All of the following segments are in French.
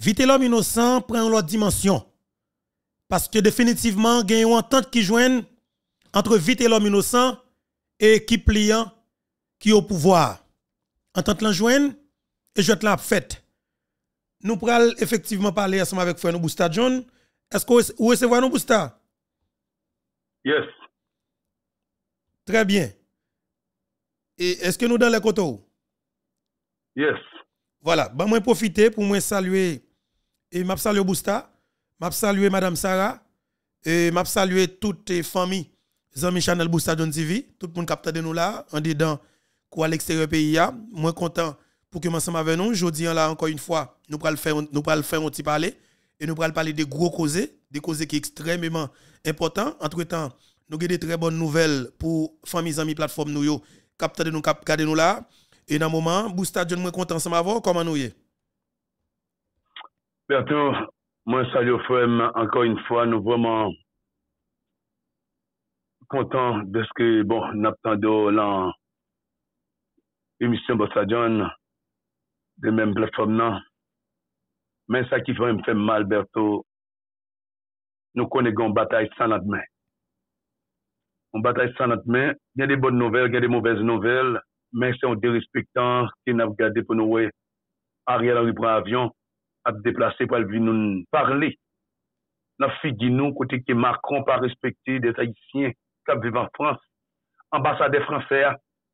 Vite l'homme innocent prend l'autre dimension. Parce que définitivement, il y a une entente qui joue entre vite l'homme innocent et qui pliant qui au pouvoir. Entente joue et je la fête. Nous prenons effectivement parler ensemble avec Frère Bousta John. Est-ce que vous recevez Yes. Très bien. Et est-ce que nous dans les coteaux? Yes. Voilà, ben moi profiter pour moi saluer et m'a Bousta, m'a salué Madame Sarah, et m'a salué toutes les familles, amis Chanel Bousta John TV, tout le monde capte de nous là, en dedans, quoi à l'extérieur pays, hein. moins content pour que ensemble avec nous. Je là encore une fois, nous allons faire, nous faire un petit parler, et nous allons parler des gros causes, des causes qui sont extrêmement importantes. Entre-temps, nous avons de très bonnes nouvelles pour familles, amis, plateforme nous, capte de nous, de nous là. Et dans ce moment, Bousta John, moi content ensemble avec comment nous y est? Berto, mwen salyo fwem ankon yon fwa, nou vweman kontan beske bon naptan do lan emisyon bo sa joun, de men ble fwem nan, men sa ki fwem fwem mal, berto, nou konen gon batay san admen. On batay san admen, gen de bon nouvel, gen de mouvez nouvel, men se yon derespektan, se yon ap gade pou nou we a riyal an yon avyon. a déplacé pour venir nous parler. Nous figurons côté que Macron pas respecté des Haïtiens qui vivent en France. française français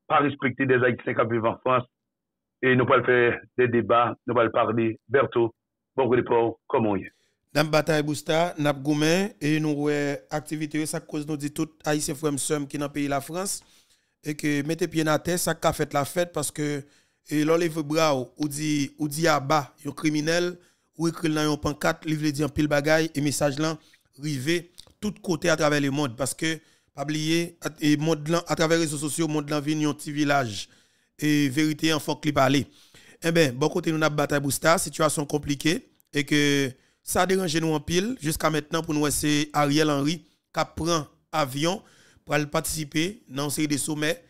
pas respecté des Haïtiens qui vivent en France. Et nous avons faire des débats, nous pouvons parler. Berto, bon report, comment est Dame Bataille Bousta, Nap Goumen, et nous avons activité, ça cause nous dit tout Haïtien Fouem qui est dans le la France, et que mettez pieds à terre, ça a fait la fête parce que et l'enlève bras ou dit ou dit à bas un criminel ou écrit dans un pancarte livre dit en pile bagaille et message là rivé tout côté à travers le monde parce que pas oublier et là à travers les réseaux sociaux monde là vient un petit village et vérité en faut qu'il parler eh ben bon côté nous n'a bataille bousta situation compliquée et que ça dérange nous en pile jusqu'à maintenant pour nous c'est Ariel Henry qui prend avion pour participer dans une série de sommets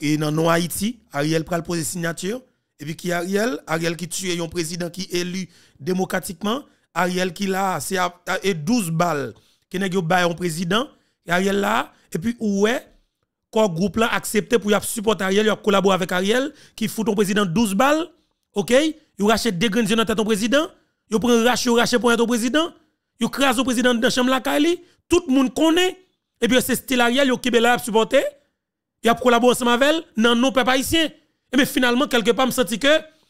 et dans non Haïti, Ariel pral poser signature et puis qui Ariel, Ariel qui tue un président qui élu démocratiquement, Ariel qui là c'est 12 balles qui n'est pas un président, Ariel là et puis où est le groupe là accepté pour y supporter Ariel, y collaborer avec Ariel qui fout ton président 12 balles, OK Il rachète des grenades dans ton président, il prend rachet rachet pour ton président, il crase au président de la chambre la Tout le monde connaît et puis c'est style Ariel, qui est là supporter il a collaboré ensemble avec elle, non, non, peuple haïtien. Et mais finalement, quelque part, je senti que,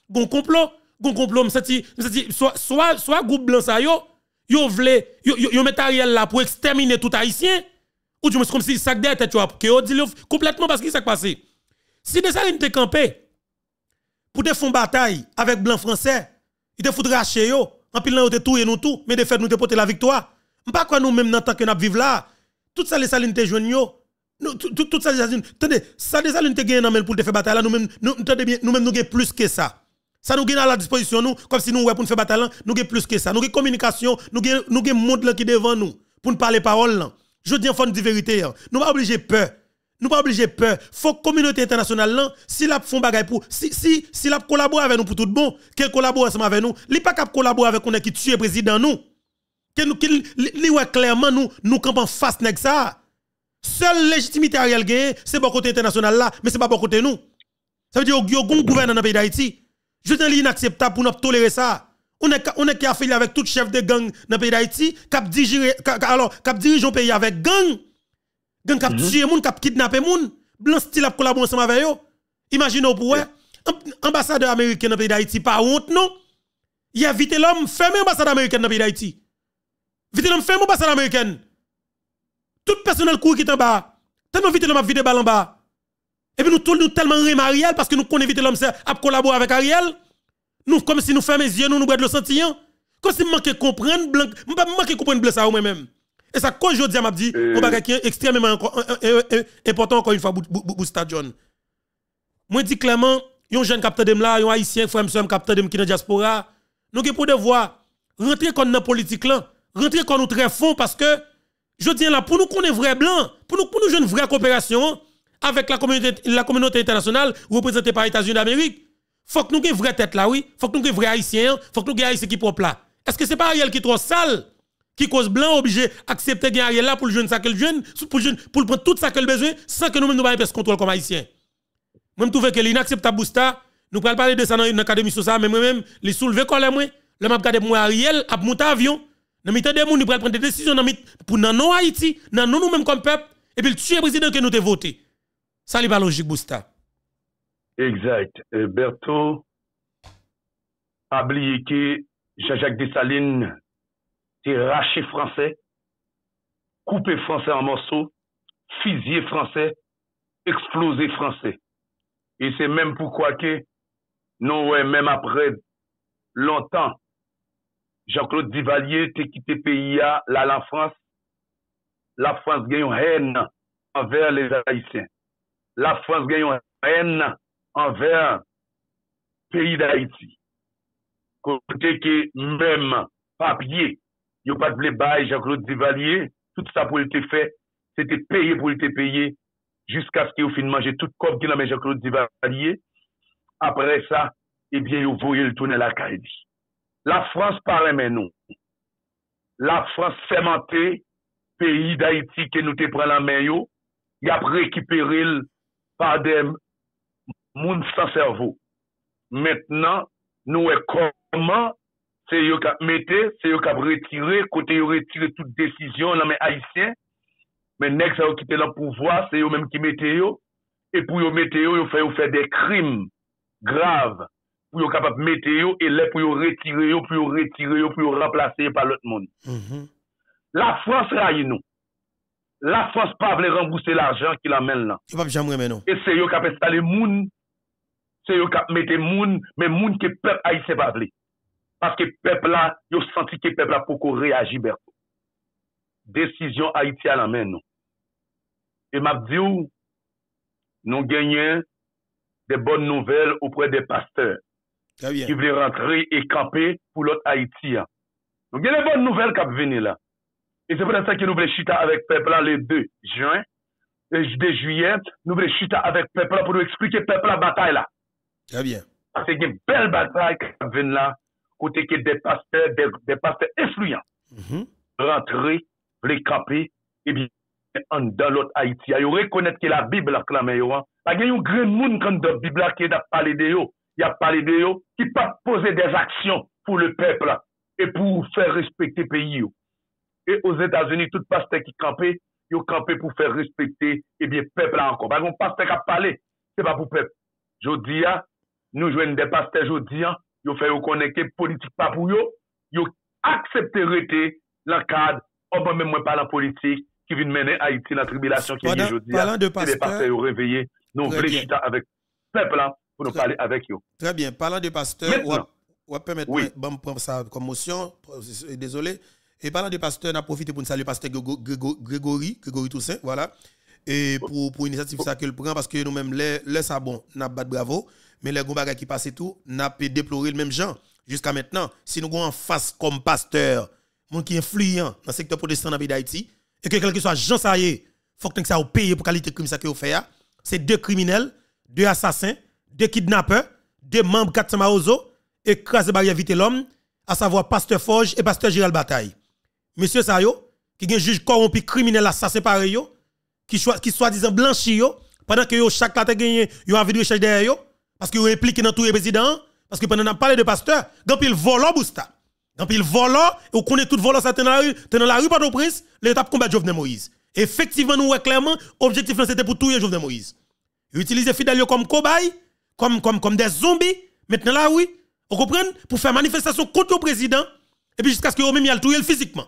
gon complot, gon complot, je senti soit, soit, soit groupe blanc ça yo, yo vle, yo, yo, yo met Ariel là pour exterminer tout haïtien, ou du moins comme si ça de tête, tu que yo dit complètement parce qu'il s'est passé. Si des salines te campé, pour te font bataille avec blanc français, il te foutre racher yo, en pile là, te tout nous tout, mais de fait, nous te porter la victoire. pas quoi nous même dans tant que nous vivons là, tout ça les salines te joignent tout ça, les Attendez, ça, déjà nous gagner gagné pour te faire bataille là, nous-mêmes, nous, même nous nous nous plus que ça. Ça nous gagne à la disposition, nous, comme si nous, ouais, pour faire bataille nous gagnons plus que ça. Nous gagnons communication, nous gagnons, nous monde là qui devant nous, pour nous parler parole Je dis en fond de vérité, hein. nous pas obligés peur. Nous pas obligés peur. Faut que communauté internationale là, si la font bagaille pour, si, si, si la collabore avec nous pour tout bon, qu'elle collabore avec nous, li pas cap collaborer avec on qui tue président nous. Que nous, qui, clairement nous, nous campons face nèg ça. Seule légitimité Ariel Gay, c'est bon côté international là, mais c'est pas bon côté nous. Ça veut dire que vous a un gouvernement dans le pays d'Haïti. Je dis inacceptable pour nous tolérer ça. On est, on est affilié avec tout chef de gang dans le pays d'Haïti, qui dirige le pays avec gang. Gang qui a mhm. tué qui a kidnappé gens. Blanc style a collaboré ensemble avec eux. Imaginez pour eux. Ambassadeur américain dans le pays d'Haïti, pas honte non. Il a vite l'homme ferme ambassade américaine dans le pays d'Haïti. Vite l'homme ferme ambassade américaine. Tout personnel court qui est en bas. Tellement vite l'homme a vidé balle en bas. Et puis nous tournons tellement rime Ariel parce que nous connaissons vite l'homme à collaborer avec Ariel. Nous, comme si nous fermions les yeux, nous nous boitons le sentiment. Comme si nous manquons de comprendre, nous manquons de comprendre blessé à moi-même. Et ça, quand je dis, m'a dit, on va quelqu'un extrêmement euh, euh, euh, important encore une fois, le John. Moi, dis clairement, un jeune capteur de là, un haïtien, les soeur, capteur de qui dans diaspora, nous devons devoir rentrer dans la politique là, rentrer comme nous très fond parce que je tiens là, pour nous qu'on est vrai blanc, pour nous, pour nous, une vraie coopération avec la communauté, internationale représentée par les États-Unis d'Amérique, faut que nous ayons vraie tête là, oui. Faut que nous ayons vrai haïtien, faut que nous ayons haïtien qui propre là. Est-ce que c'est pas Ariel qui est trop sale, qui cause blanc obligé d'accepter Ariel là pour le jeune ça que jeune, pour le jeune, pour prendre tout ça que le besoin, sans que nous-mêmes nous ayons ce contrôle comme haïtien. Même je trouve que l'inacceptable Busta, nous parlons parler de ça dans une académie sur ça, mais moi-même, les soulever colère moi, le m'a regardé moi Ariel, à monter avion, dans le des nous prenons des décisions pour nous Haïti, non nous-mêmes comme peuple, et puis le tuer président que nous avons voté. Ça n'est pas logique, Bousta. Exact. Euh, Berto, pas que Jean-Jacques Dessalines t'es raché français, coupé français en morceaux, fusillé français, explosé français. Et c'est même pourquoi que, non, même après longtemps, Jean-Claude Divalier te ki te peyi a la la France, la France gen yon hèn anver les Haïtiens, la France gen yon hèn anver peyi d'Haïti. Kote ke mbèm papye, yo pat ble baye Jean-Claude Divalier, tout sa pou li te fe, se te peyi pou li te peyi, jusqu'a skè yo fin manje tout kop ki nan men Jean-Claude Divalier, apre sa, ebyen eh yo voye l'tounen la Kaidi. La Frans pare men nou. La Frans semente peyi d'Haïti ke nou te pren la men yo. Ya prekipere l'padem moun sa servou. Mètnen nou e konman se yo kap mète, se yo kap retiré, kote yo retiré toute desisyon la non, men Haïtien. Men nek sa yo kite la pouvoi, se yo men ki mète yo. E pou yo mète yo, yo fè yo fè de krim grav. pou yo kapap mete yo, e le pou yo retire yo, pou yo retire yo, pou yo ramplase yo pa mm-hmm. non. lout moun. La fwans raye nou. La fwans pa vle rembouse l'arjan ki la men lan. Yon pap jamwe men nou. E se yo kapap stale moun, se yo kapap mete moun, men moun ke pep a yise pa vle. Paske pep la, yo santi ke pep la foko reagi berko. Desisyon a yise la men nou. E map diyo, nou genye de bon nouvel ou pre de pasteur. Ki vle rentre e kape pou lot Haïti ya. Nou gen yon bon nouvel kape vene la. E se pwede sa ki nou vle chita avèk pepla le 2 juan. Le 2 juyen, nou vle chita avèk pepla pou nou eksplike pepla batay la. Ta bien. Ase gen bel batay kape vene la. Kote ke depaste, depaste effluyen. Rentre, vle kape, e bi an dan lot Haïti ya. Yo rekonet ki la bib la klamen yo an. Ta gen yon gren moun kon de bib la ki da pale de yo an. ya pale de yo, ki pa pose des aksyon pou le pepe la, e pou fèr respekte peyi yo. E ou Zeta Zeni, tout pastè ki kampe, yo kampe pou fèr respekte e biye pepe la anko. Paragon, pastè ka pale, se pa pou pepe. Jodi ya, nou jwen de pastè jodi ya, yo fè yo koneke politik pa pou yo, yo aksepte rete oh, la kad, oba mè mwen palan politik, ki vin mène a iti la tribilasyon ki yi jodi ya. De pastè yo reveye, nou vlejita avèk pepe la, pour nous parler avec vous. Très bien. Parlant de pasteur, on va permettre de prendre ça comme motion. Désolé. Et parlant de pasteur, on a profité pour nous saluer pasteur Grégory, Grégory Toussaint, voilà. Et pour, pour l'initiative ça qu'il prend, parce que nous-mêmes, les, les sabons, n'a pas de bravo, mais les gombaga qui passent tout, n'a pas déploré le même gens Jusqu'à maintenant, si nous avons en face comme pasteur, mon qui est influent dans le secteur protestant dans le pays d'Haïti, et que quelqu'un que soit Jean il faut que ça payé pour qualité crime ça que vous faites, ah. c'est deux criminels, deux assassins, deux kidnappeurs, deux membres et Ozo, écrasé barrière vite l'homme, à savoir Pasteur Forge et Pasteur Gérald Bataille. Monsieur Sayo, qui est un juge corrompu, criminel, assassiné par yo, qui, soit soi-disant blanchi yo, pendant que chaque latte il yo a de recherche derrière yo, parce que yo impliqué dans tout le président, parce que pendant pas parlé de pasteur, volent, il vole Bousta, quand il vole, on connaît tout le ça dans la rue, dans la rue, pas de prince, l'étape combat Jovenel Moïse. Effectivement, nous, clairement, objectif c'était pour tout Jovenel Moïse. Utiliser Fidel comme cobaye, comme, comme, comme des zombies. Maintenant là, oui, vous comprenez Pour faire manifestation contre le président, et puis jusqu'à ce que vous-même y physiquement.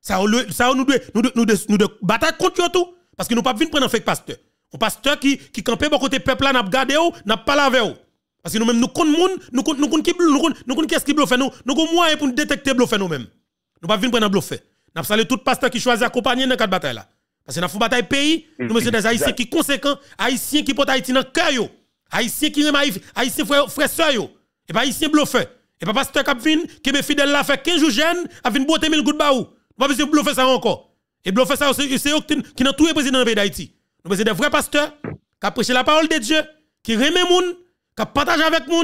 Ça, ça nous doit nous, nous, nous, battre contre tout, parce que nous ne pouvons pas prendre un fake pasteur. Un pasteur qui, qui campait pour côté peuple là, n'a pas gardé, n'a pas lavé. Parce que nous-mêmes, nous connaissons monde, nous connaissons qui nous connaissons qu'est-ce qui bluffe, nous connaissons moyen pour nous détecter le nous-mêmes. Nous ne pouvons pas prendre un bluffé. Nous avons les pasteur qui choisit d'accompagner dans cette bataille là. Parce que nous avons fait bataille pays, nous sommes des Haïtiens qui conséquents, Haïtiens qui portent Haïti dans le cœur. Haïtien qui remet, Haïtien frère, frère Et pas eh ben, Haïtien bluffeur. Et eh pas ben, pasteur qui est fidèle là fait 15 jours jeune, a beauté de 1000 gouttes baou. Pas besoin bluffer ça encore. Et bluffer ça c'est qui dans tous les présidents du pays d'Haïti. Nous besoin des vrais pasteurs qui prêché la parole de Dieu, qui les gens qui partage avec les gens,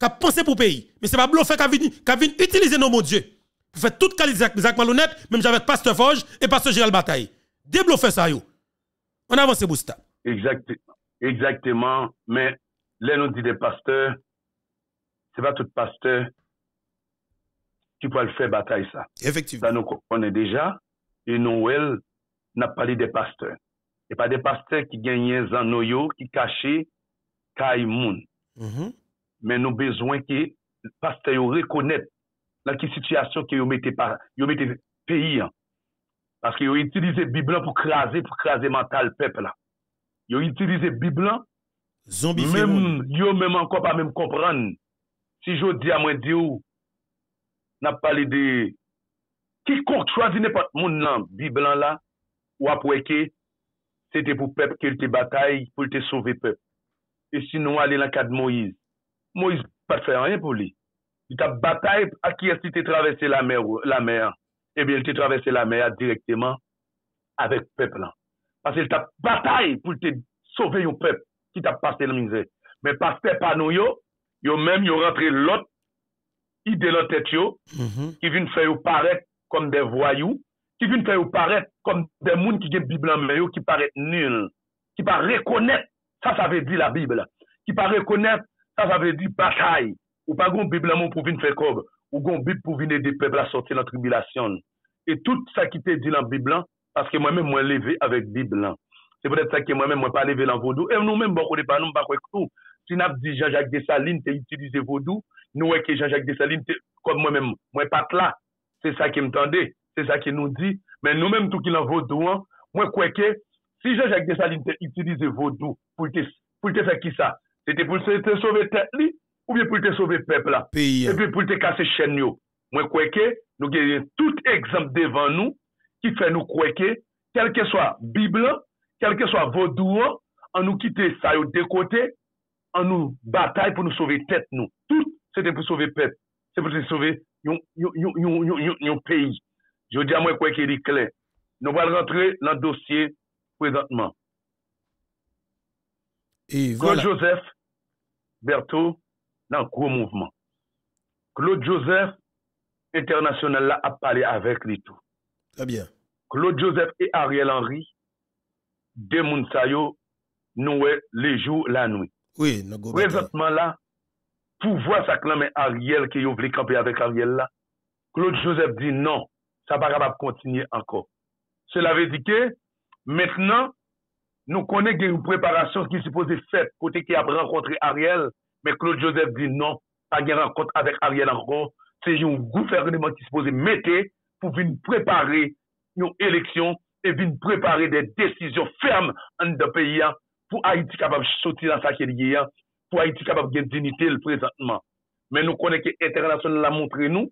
qui pensé pour le pays. Mais ce n'est pas bluffer qui a utiliser nos mots de Dieu. Vous faites toute qualité Zach Malhonnête, même avec Pasteur Forge et Pasteur Gérald Bataille. Débloquez ça, yo. On avance, Bousta. Exactement. Exactement. Mais Lè nou di de pasteur, se pa tout pasteur, ki pou al fè batay sa. Efective. Dan nou konè deja, e nou el, na pali de pasteur. E pa de pasteur ki genyen zan nou yo, ki kache, kaimoun. Mm-hmm. Men nou bezwen ki, pasteur yo rekonèt, la ki sityasyon ki yo mette, yo mette peyi an. Paske yo itilize biblan pou krasè, pou krasè mental pep la. Yo itilize biblan, Zonbi se moun. Mwen, diyo mwen mwen kompan mwen kompran. Si jyo di a mwen diyo, nap pale de, ki kouk chwa zine pat moun nan, bi blan la, wapweke, se te pou pep ke lte batay pou lte souve pep. E sinon ale lanka de Moise. Moise pat fè anyen pou li. Lta batay a ki es te travesse la mer. E bi lte travesse la mer eh direkteman avek pep lan. Pase lta batay pou lte souve yon pep. ki ta paste nan minze. Men paste panon yo, yo menm yo rentre lot, ide lot et yo, ki vin fè yo parek kom de voyou, ki vin fè yo parek kom de moun ki gen biblan men yo, ki parek nil, ki pa rekonek, sa sa ve di la bibla, ki pa rekonek, sa sa ve di batay, ou pa gon biblan moun pou vin fè kob, ou gon bib pou vin edi pebla sote nan tribilasyon. Et tout sa ki te di lan biblan, aske mwen mwen leve avèk biblan. Te pwede sa ke mwen men mwen pale ve lan vodou. E m nou men m bako de pan m bako ek tou. Si nap di Jean-Jacques de Saligne te utilize vodou, nou wè ke Jean-Jacques de Saligne te kod mwen men mwen pat la. Se sa ke m tande. Se sa ke nou di. Men nou men m tou ki lan vodou an. Mwen kweke, si Jean-Jacques de Saligne te utilize vodou pou te pou te sa ki sa. Te te pou te sove tet li ou pou te sove pepla. Te pou te kase chen yo. Mwen kweke, nou genye tout exemple devant nou ki fe nou kweke tel ke soya Bibla kelke so a vodou an nou kite sa yo de kote, an nou batay pou nou sove tet nou. Tout se de pou sove pet. Se pou se sove yon peyi. Jou diya mwen kwenke li klen. Nou wale rentre nan dosye pwesantman. Claude Joseph, Berthoud, nan kou mouvman. Claude Joseph, internasyonel la ap pale avek li tou. Claude Joseph e Ariel Henry, de moun sayo nou e lejou la nou. Oui, nou gobe. Prezantman la, pouvoi sa klamen Ariel ki yo vli kampi avek Ariel la, Claude Joseph di nan, sa pa rabab kontinye anko. Se la ve dike, metnen nou konen gen yon preparasyon ki se pose fet kote ki ap renkontre Ariel, men Claude Joseph di nan, pa gen renkontre avek Ariel anko, se yon gouferne man ki se pose mette pou vin prepari yon eleksyon e vin prepare de desizyon ferm an de peyi an, pou a iti kabab soti nan sa ke liye an, pou a iti kabab gen dinite l prezantman. Men nou konen ke internasyon la montre nou,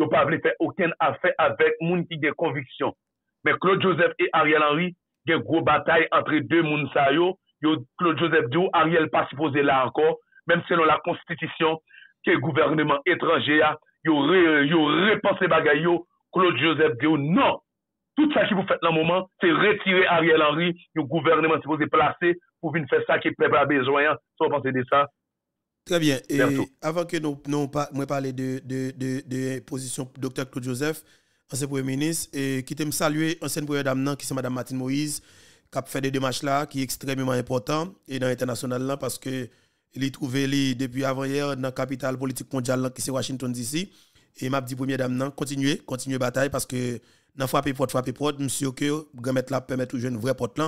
yo pa vle fe okyen afen avek moun ki gen konviksyon. Men Claude Joseph e Ariel Henry gen gro batay entre de moun sa yo, yo Claude Joseph diyo, Ariel pa sipose la an kon, men selon la konstitisyon ke gouvernement etranje ya, yo repanse bagay yo, Claude Joseph diyo, non! Tout qui vous faites dans le moment, c'est retirer Ariel Henry, le gouvernement supposé vous pour pour faire ça qui qui besoin. besoin hein. bezoyan, de ça. Très bien, et avant que nous, nous parlions de, de, de, de position Dr. Claude Joseph, ancien Premier ministre, et qui t'aime saluer ancienne Première Dame, qui c'est Mme Martine Moïse, qui a fait des démarches là, qui est extrêmement important, et dans l'international là, parce que il trouvé depuis avant-hier dans la capitale politique mondiale qui c'est Washington DC, et m'a dit Première Dame, continuez, continuez bataille, parce que nan frappe porte pour porte monsieur que mettre là permettre aux jeunes vrai porte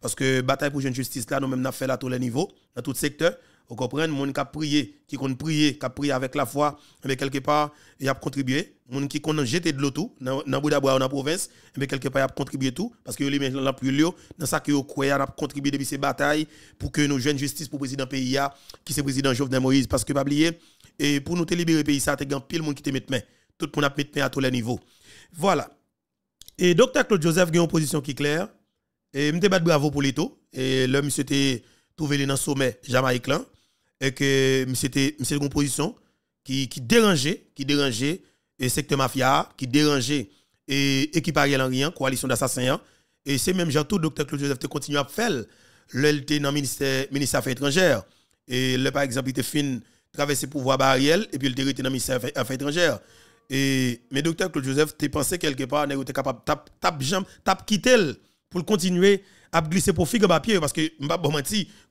parce que bataille pour jeune justice là nous même n'a fait là tous les niveaux dans tout secteur vous comprenez monde qui a prié qui compte prier qui a prié avec la foi mais e quelque part il e a contribué monde qui connait jeter de l'eau tout dans dans Boudabra dans province mais e quelque part il a contribué tout parce que les gens la plus lieu dans ça que vous croyez a contribué depuis ces batailles pour que nos jeunes justice pour président pays qui c'est président Jovenel Moïse parce que pas oublier et pour nous libérer pays ça t'es grand pile monde qui te met main tout le monde a mis main à tous les niveaux voilà et docteur Claude Joseph a une position qui est claire. Et je débat bravo pour l'éto. Et là, monsieur suis trouvé dans le sommet Jamaïque là. Et que monsieur une position qui, dérangeait, qui dérangeait le secteur mafia, qui dérangeait et l'équipe Ariel Henry, hein, coalition d'assassins. Hein. Et c'est même genre tout docteur Claude Joseph continue à faire. était dans le ministère, des Affaires étrangères. Et là, par exemple, il était fin traverser le pouvoir Ariel et puis il était dans le ministère des Affaires étrangères. Et, mais docteur Claude Joseph, tu pensé quelque part, tu es capable de tap, tap, tap quitter pour continuer à glisser pour ma papier parce que, pas bon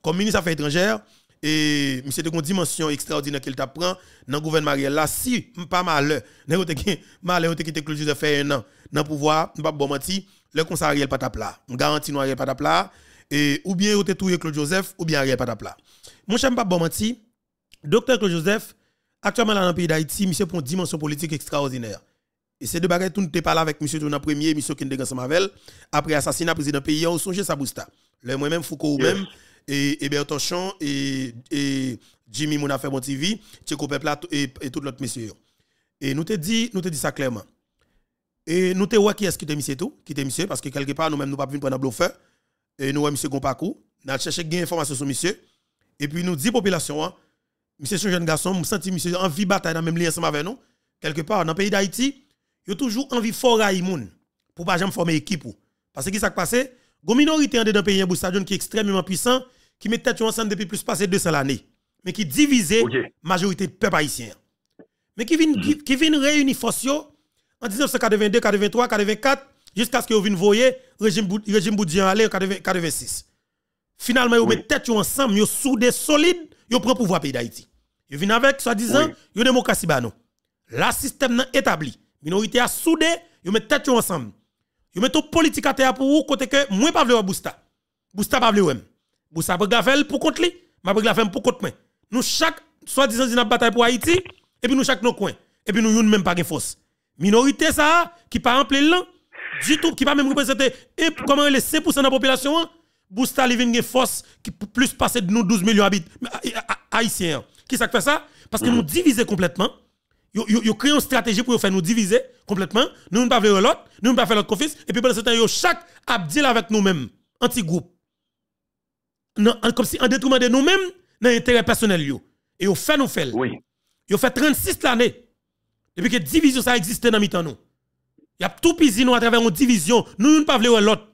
comme ministre des Affaires étrangères, et c'est une dimension extraordinaire qu'il t'apprend prend dans le gouvernement là si pas malheur nèg te malheur te quitté Claude Joseph fait un an dans pouvoir pas bon menti le conseil Ariel pas tap là Ariel pas tap là et ou bien ou te Claude Joseph ou bien Ariel pas tap là mon cher pas bon menti docteur Claude Joseph Actuellement, dans le pays d'Haïti, monsieur prend une dimension politique extraordinaire. Et c'est de bagarre tout ne pas là avec monsieur Touna Premier, monsieur Kende Gansamavel, après assassinat président pays, on songe Sabousta. Le moi-même, Foucault même, et, et et, et Jimmy Mounafé Bon TV, Tcheko Pepla, et, et tout l'autre monsieur. Et nous te dit, nous te ça clairement. Et nous te disons qui est-ce qui te monsieur tout, qui te monsieur, parce que quelque part, nous-mêmes, nous pas venir prendre un bluffeur. Et nous, voyons monsieur Gompakou, nous cherchons des informations sur monsieur. Et puis nous dit population, hein monsieur ce jeune garçon, je senti monsieur envie bataille dans le même lien ensemble avec nous. Quelque part, dans le pays d'Haïti, il y a toujours envie fort à moun pour pas jamais former équipe. Parce que qu'est-ce qui s'est passé, une minorité en dedans pays qui est extrêmement puissant, qui met tête ensemble depuis plus de 200 années, mais qui divise la majorité de peuple haïtien. Mais qui vient, qui, réunir force en 1982, 83, 84, jusqu'à ce que vous vienne voyer régime, régime Boudjian aller en 86. Finalement, vous mettez tête ensemble, vous des solide yo prend pouvoir pays d'Haïti. Yo avec soi-disant oui. démocratie ba La système nan établi, minorité a soudé, mettez met tête ensemble. Vous mettez tout politiques à terre pour vous, côté que moi pas vle Bousta. Bousta pas vle ou Bousta pas gavel pour contre li, m'a pas gavel pour contre moi. Nous chaque soi-disant une bataille pour Haïti et puis nous chaque nos coin et puis nous sommes même pas gain force. Minorité ça qui pas remplir, qui du tout qui pas même représenter comment les 5% de la population Bousta Livin une force qui plus passer de nous 12 millions haïtiens. Qui ça fait ça Parce que nous divisons complètement. Ils créent une stratégie pour faire nous diviser complètement. Nous ne pas faire l'autre, nous ne pas faire l'autre office. Et puis pendant ce temps, yo chaque abdil avec nous-mêmes, anti-groupe. Comme si en détriment de nous-mêmes, dans l'intérêt personnel. Yo. Et ils fait nous faire. Oui. Ils fait 36 l'année. Depuis que division ça existé dans le temps. Il y a tout pisé nous à travers une division. Nous ne pas faire l'autre.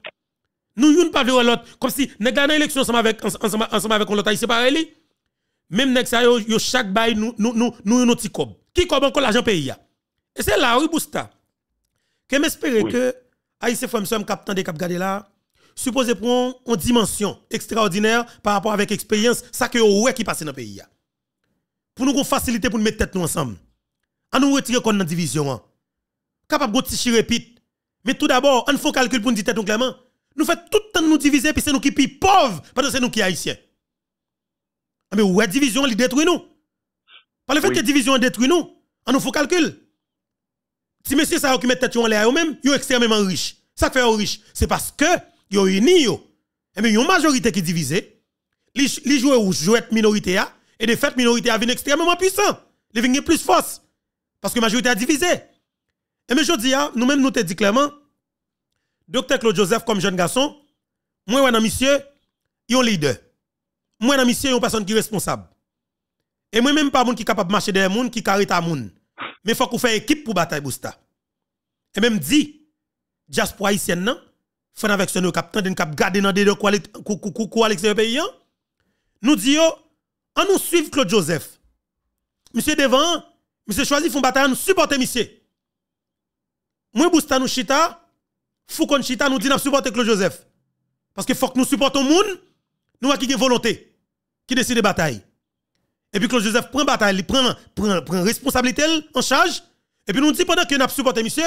Nous ne pas de l'autre. Comme si nous avons élection ensemble avec, l'autre. ensemble avec l'autre. C'est pareil. Même nous avons chaque bail, nous avons un petit cob. Qui cob encore l'argent pays? Et c'est là, oui, Bousta. Que m'espérer que Haïtien Femme capitaine de Cap là, supposé prendre une dimension extraordinaire par rapport avec l'expérience, ça que ouais qui passe dans le pays. Pour nous faciliter pour nous mettre tête nous ensemble. À nous retirer comme dans division. Hein. Capable de tirer rapide. Mais tout d'abord, on faut calcul pour nous dire tête clairement. Nous faisons tout le temps nous diviser, puis c'est nous qui sommes pauvres, parce que c'est nous qui haïtiens. Ah, mais où est la division, elle détruit nous. Par le fait que que division détruit nous, on nous faut calcul. Si monsieur ça qui met tête en l'air eux-mêmes, ils sont extrêmement riches. Ça fait riche, c'est parce que ils sont unis. Eh et mais une majorité qui divisée, les joueurs ou jouent minorité a, et de fait minorité a vient extrêmement puissant. Ils viennent plus force parce que la majorité a divisé. Et eh mais je dis ah, nous-mêmes nous te dit clairement docteur Claude Joseph comme jeune garçon, moi, un monsieur, il un leader. Moi, un monsieur, une personne qui est responsable. Et moi, même pas monde qui est capable de marcher derrière monde, qui carré à monde. Mais il faut qu'on fasse équipe pour battre Bousta. Et même dit, diaspora haïtienne, non? fait avec ce nous cap tendre cap garder dans des avec Alexis pays. Hein? Nous disons, on nous suit Claude Joseph. Monsieur devant, monsieur choisi font bataille, nous supporter monsieur. Moi Bousta nous chita, Foucault Chita nous dit nous supporter Claude Joseph. Parce que faut que nous supportons monde, nous qui une volonté, qui décide de bataille. Et puis Claude Joseph prend bataille, il prend, prend, prend responsabilité en charge. Et puis nous dit pendant que nous supporté monsieur,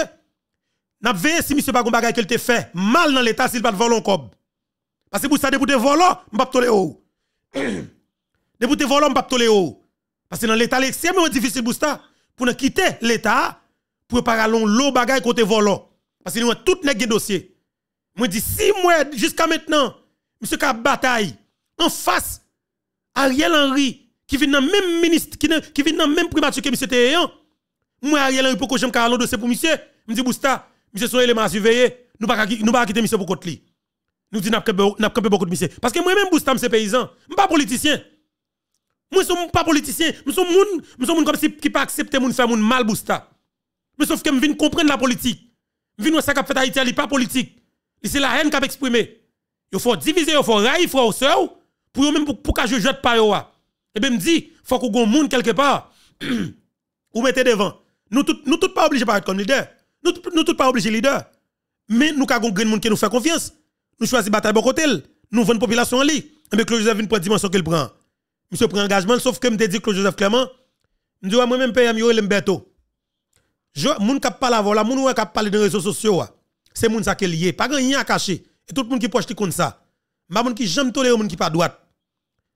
nous veillé si monsieur pas bagay qu'il te fait mal dans l'état s'il pas voler encore. Parce que pour ça de voler, je pas tolé haut. De voler, je pas tolé Parce que dans l'état c'est extrêmement difficile pour ça pour nous quitter l'état pour de l'eau bagay côté volant. Parce que nous avons tous les dossiers. Moi dis si mois jusqu'à maintenant, monsieur Kap bataille en face Ariel Henry qui vient dans même ministre qui, vient dans même primature que M. Téhéan. Moi Ariel Henry pourquoi j'aime carlon dossier pour monsieur. Me dis Bousta, monsieur son m'a surveillé surveiller, nous pas nous pas quitter monsieur pour côté Nous dit n'a n'a beaucoup de monsieur parce que moi même Bousta c'est paysan, suis pas politicien. Moi suis pas politicien, Je suis moun, moi comme si qui pas accepter moun faire moun mal Bousta. Mais sauf que me viens comprendre la politique. Vin ça qu'a fait Haïti, il pas politique. C'est la haine qu'a exprimé. Il faut diviser, il faut railler il faut sœur pour même pour, pour que je jette pas ah. Et eh bien me dit, faut qu'on gon monde quelque part. ou mettez devant. Nous ne nous tout pas obligés de être comme leader. Nous nous tout pas obligés leader. Mais nous avons grand monde qui nous fait confiance. Nous choisissons bataille bon côté. Nous vendons population en ligne. Mais eh ben, Claude Joseph vient prendre dimension qu'il prend. Monsieur prend engagement sauf que me dit Claude Joseph Clément. Je dis moi même paye améliorer bientôt. Je moun kap parle avant moun ouè kap dans de réseaux sociaux, c'est moun sa ke est lié. Pas rien a caché. Et tout moun ki qui projette comme ça. Ma moun qui jam tolé moun ki pa droite.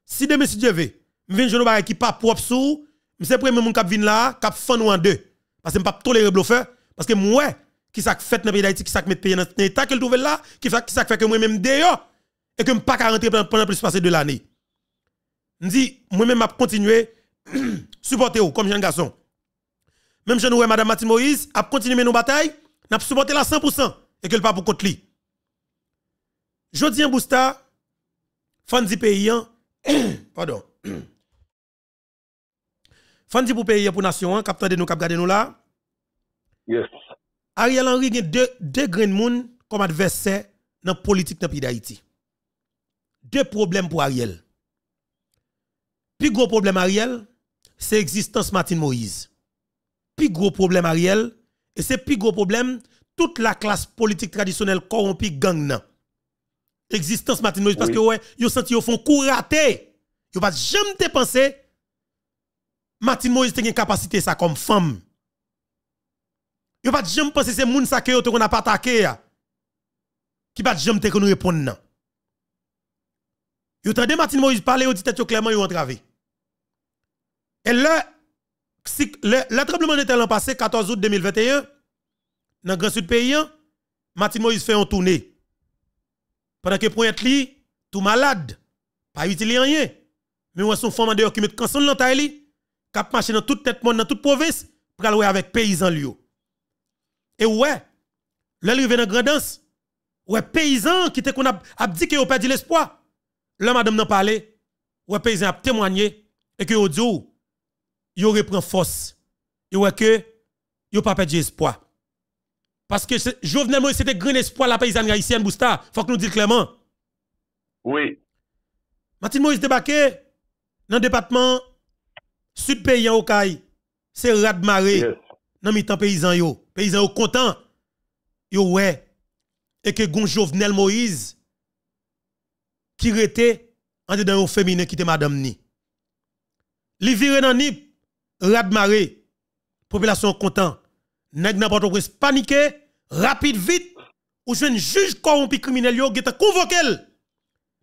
Si demain si Dieu veut, m'vienne je bagay ki pa propre sou, m'se premier moun kap vin la, kap fan ou an deux. Parce que m'pap tolérer bluffeur parce que moi qui sa fait dans pays d'Haïti, qui sa met pays dans l'état qu'il trouve là, qui sa fait que moi même dehors et que m'pas ka rentre pendant plus passé de l'année. M'di moi même m'a supporte supporter comme jeune garçon. Même je nous Madame Martine Moïse, a continué nos batailles, n'a supporté la 100% et que le pas pour contre lui. Jodi Bousta, Fandi Payan, pardon. Fandi pour payer pour nation, hein, capteur de nous, cap nous là. Yes. Ariel Henry a deux, deux grains de comme adversaire dans la politique dans le pays d'Haïti. Deux problèmes pour Ariel. Plus gros problème Ariel, c'est l'existence de Martin Moïse plus gros problème Ariel et c'est plus gros problème toute la classe politique traditionnelle corrompue gang nan. Existence Martin Moïse parce que ouais, yo senti au font coup raté. Yo pas jamais te penser Martin Moïse te une capacité ça comme femme. Yo pas jamais penser c'est moun ça que yo te qu'on a pas attaqué qui pas jamais te qu'on répondre nan. Yo tande Martin Moïse parler, yo dit tête clairement yo entravé. Et là si, le, tremblement de l'an passé, 14 août 2021, dans le Grand Sud pays, Martin Moïse fait un tournée. Pendant que Pointe li, tout malade, pas utile rien. Mais on son femme un dehors qui met canson dans le cap marché dans toute tête monde dans toute province pour aller avec les paysans. Et ouais, là il dans grandance. Ouais paysans qui te qu'on a abdiqué au perdu l'espoir. Là madame n'a parlé. Ouais paysan a témoigné et que dit yo reprend force. Yo ouais que pas perdu espoir. Parce que Jovenel Moïse c'était grand espoir la paysanne haïtienne Bousta, faut que nous disions clairement. Oui. Martin Moïse débarqué dans le département sud paysan au C'est rad dans paysan yo. Paysan yo content. Yo ouais et que gon Jovenel Moïse qui était en dedans féminin qui était madame ni. Li vire dans nip Radmaré, population content, nèg nan pas paniqué, rapide vite, ou jeune juge corrompu criminel a qui convoqué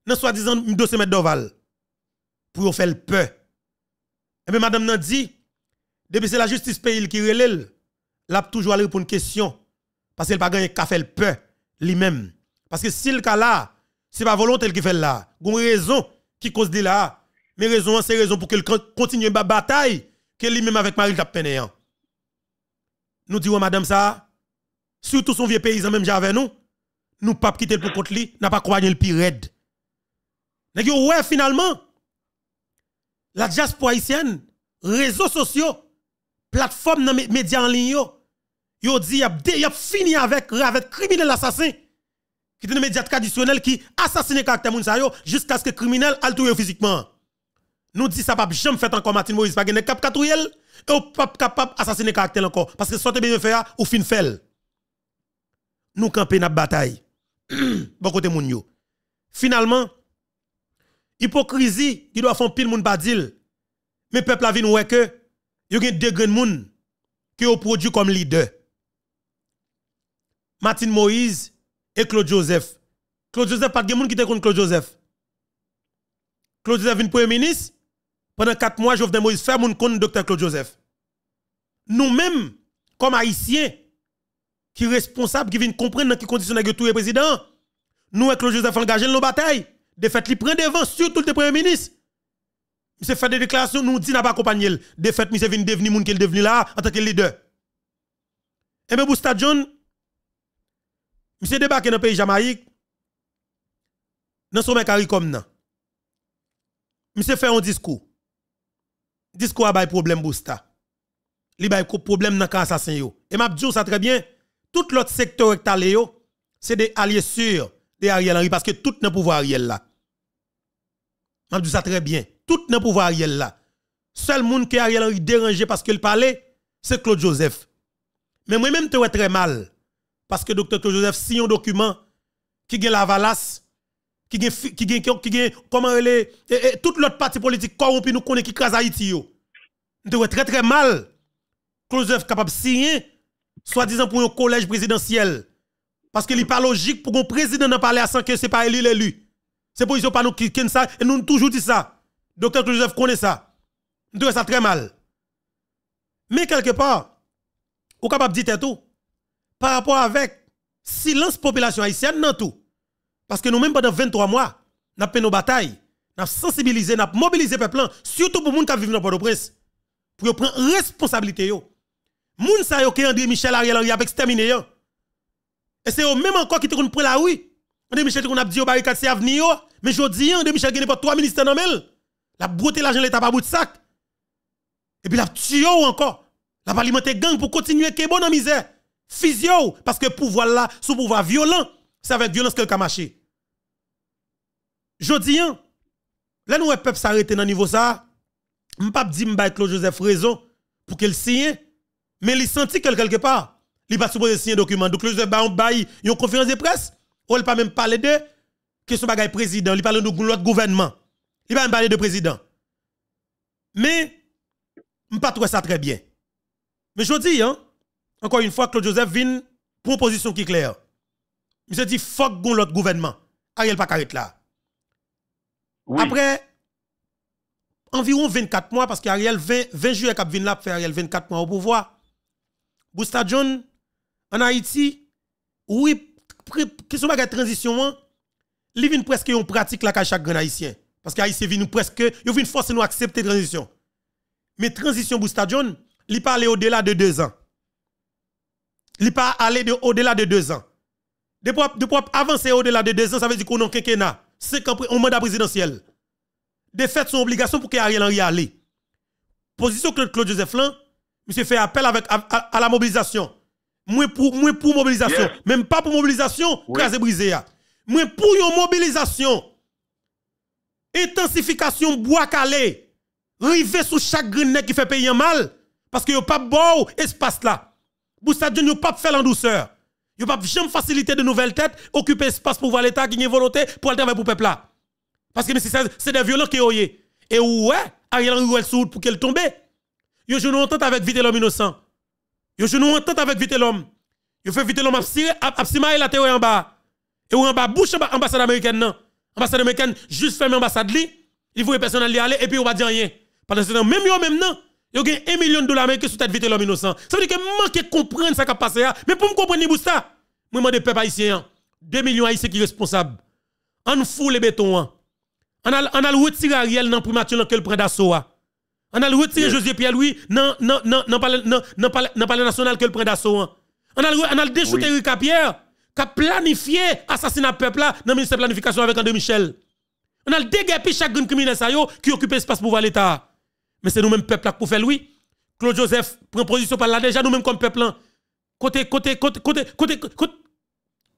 dans soi-disant dossier mètre d'Oval pour faire peur. Et eh bien madame Nandi, dit depuis c'est la justice pays qui relève, l'a toujours à répondre une question parce qu'elle pas gagné qu'à faire peur lui-même. Parce que si le cas là, c'est pas volonté qui fait là, une raison qui cause de là, mais raison c'est raison pour qu'elle continue la bataille que lui-même avec Marie t'a peiné. Hein. Nous disons, madame, ça, surtout son vieux paysan, même j'avais nous, nous pas quitter pour compte lui, n'a pas croyé le pire aide. Mais ouais, finalement, la diaspora haïtienne, réseaux sociaux, plateforme dans médias en ligne, yo dit y a, fini avec avec criminel assassin qui est les médias traditionnels qui assassine caractère moun jusqu'à ce que criminel al physiquement. Nous disons ça, pas jamais fait encore Martin Moïse, pas de cap et pas capable assassiner caractère encore. Parce que sortez bien faire, ou fin fait. Nous camper dans la bataille. bon côté moun Finalement, hypocrisie, qui doit faire pile moun badil. Mais peuple a vu que que, y a deux grands moun qui ont produit comme leader. Martin Moïse et Claude Joseph. Claude Joseph, pas de moun qui te contre Claude Joseph. Claude Joseph est premier ministre. Pendant 4 mois, Jovenel Moïse faire mon compte Dr. Claude Joseph. Nous-mêmes, comme haïtiens, qui responsables, qui viennent comprendre dans quelles conditions tout le président, nous et Claude Joseph engagé dans nos batailles. De fait, il prend devant, surtout le premier ministre. Monsieur fait des déclarations, nous dit n'a pas accompagné. De fait, monsieur vient devenir mon qu'il devenu là en tant que leader. Et eh bien, Bousta John, monsieur débarqué dans le pays Jamaïque, dans son mec comme nous. Monsieur fait un discours discours a problème Bousta. Li bay problème dans assassin yo. Et m'a dit oh, ça très bien. Tout l'autre secteur qui c'est des alliés sûrs de Ariel Henry parce que tout le pouvoir Ariel là. M'a dit ça très bien. Tout le pouvoir Ariel là. Seul monde qui Ariel Henry dérangé parce qu'il parlait, c'est Claude Joseph. Mais moi-même, je très mal. Parce que Dr. Claude Joseph signe un document qui a la valasse qui gagne qui gagne qui gagne comment les et, toute l'autre parti politique corrompu nous connaît qui crase Haïti yo. Nous très très mal. Closeuf capable signer soi-disant pour un collège présidentiel parce que n'est pas logique pour un président n'en parler à sans que c'est pas élu l'élu. C'est pour ça pas nous qui ça et nous toujours dit ça. Docteur Joseph connaît ça. Nous ça très mal. Mais quelque part ou capable de dire tout par rapport avec silence population haïtienne dans tout parce que nous-mêmes, pendant 23 mois, nous avons fait nos batailles, nous avons sensibilisé, nous avons mobilisé le peuple, surtout pour les gens qui vivent dans Port-au-Prince, pour prendre responsabilité. Les gens qui ont André Michel Ariel a exterminé. Et c'est eux-mêmes encore qui ont pris la rue. André Michel, qui a dit au barricade, c'est avenir. Mais je dis, André Michel, n'est pas trois ministres dans le La broté l'argent l'État par bout de sac. Et puis la tué encore. La gang pour continuer à bon la misère. Physio, parce que pouvoir là, sous pouvoir violent. C'est avec violence qu'elle a marché. Je dis, hein, là nous, le peuple s'arrêter dans le niveau ça. Je ne pas dire que Claude Joseph raison pour qu'elle signe, mais il sentit qu'elle quelque part. Il pas supposé signer un document. Donc, Claude Joseph a une conférence de presse, ou il pas même parler de question bagaille président, il parle de l'autre gouvernement. Il pas même parlé de président. Mais, je ne pas trouver ça très bien. Mais je dis, hein, encore une fois, Claude Joseph vient une proposition qui est claire se dit, fuck gon l'autre gouvernement. Ariel pas carré là. Après, environ 24 mois, parce qu'Ariel 20, 20 juillet vin là, fait Ariel 24 mois au pouvoir. Busta John, en Haïti, oui, question de transition, il hein, vient presque en pratique la qu'à chaque grand haïtien. Parce que vient presque, il vient forcer nous accepter transition. Mais transition Busta John, il pas au-delà de deux ans. Il pas aller au-delà de deux ans de pouvoir avancer au-delà de deux ans, ça veut dire qu'on a un quinquennat. C'est ans, un mandat présidentiel. De fêtes sont obligation pour que Ariel Henry aille. Position Claude, Claude Joseph Lan, monsieur fait appel avec, à, la mobilisation. Moi pour, moi pour mobilisation. Même pas pour mobilisation, oui. brisée brisé. Moi pour une mobilisation. Intensification bois calé. Rivé sous chaque grenade qui fait payer mal. Parce que n'y a pas beau espace là. vous ça ne a pas faire en douceur. Yo pas jamais faciliter de nouvelles têtes, occuper espace pour voir l'État qui une volonté pour le travail pour le peuple là. Parce que c'est des violents qui ont Et ouais, Ariel Henry sous pour qu'elle tombe. Yo joue entente avec vite l'homme innocent. Yo joue entente avec vite l'homme. Yo fait vite l'homme et la terre en bas. Et ou en bas bouche ambassade américaine non. Ambassade américaine juste ferme ambassade li. Il voit personne aller et puis on va dire rien. Pendant ce même yo même non y gagné 1 million de dollars américains sous tête vite l'homme innocent. Ça veut dire que manque comprendre ça qui a passé là. Hein, mais pour me comprendre pour ça, moi demande peuple haïtien, 2 hein. millions haïtiens qui sont responsables. On fout les bétons. On a a retiré Ariel dans primature dans le prend d'assaut. On a retiré José Pierre Louis dans le palais national le prend d'assaut. On a on a hein. Pierre qui a planifié assassinat peuple là dans le ministère de planification avec André Michel. On a déguerpi chaque criminel qui occupe l'espace pour l'État. Mais c'est nous-mêmes, peuple, pour faire lui. Claude Joseph prend position par là déjà, nous-mêmes comme peuple. Côté, côté, côté, côté, côté, côté.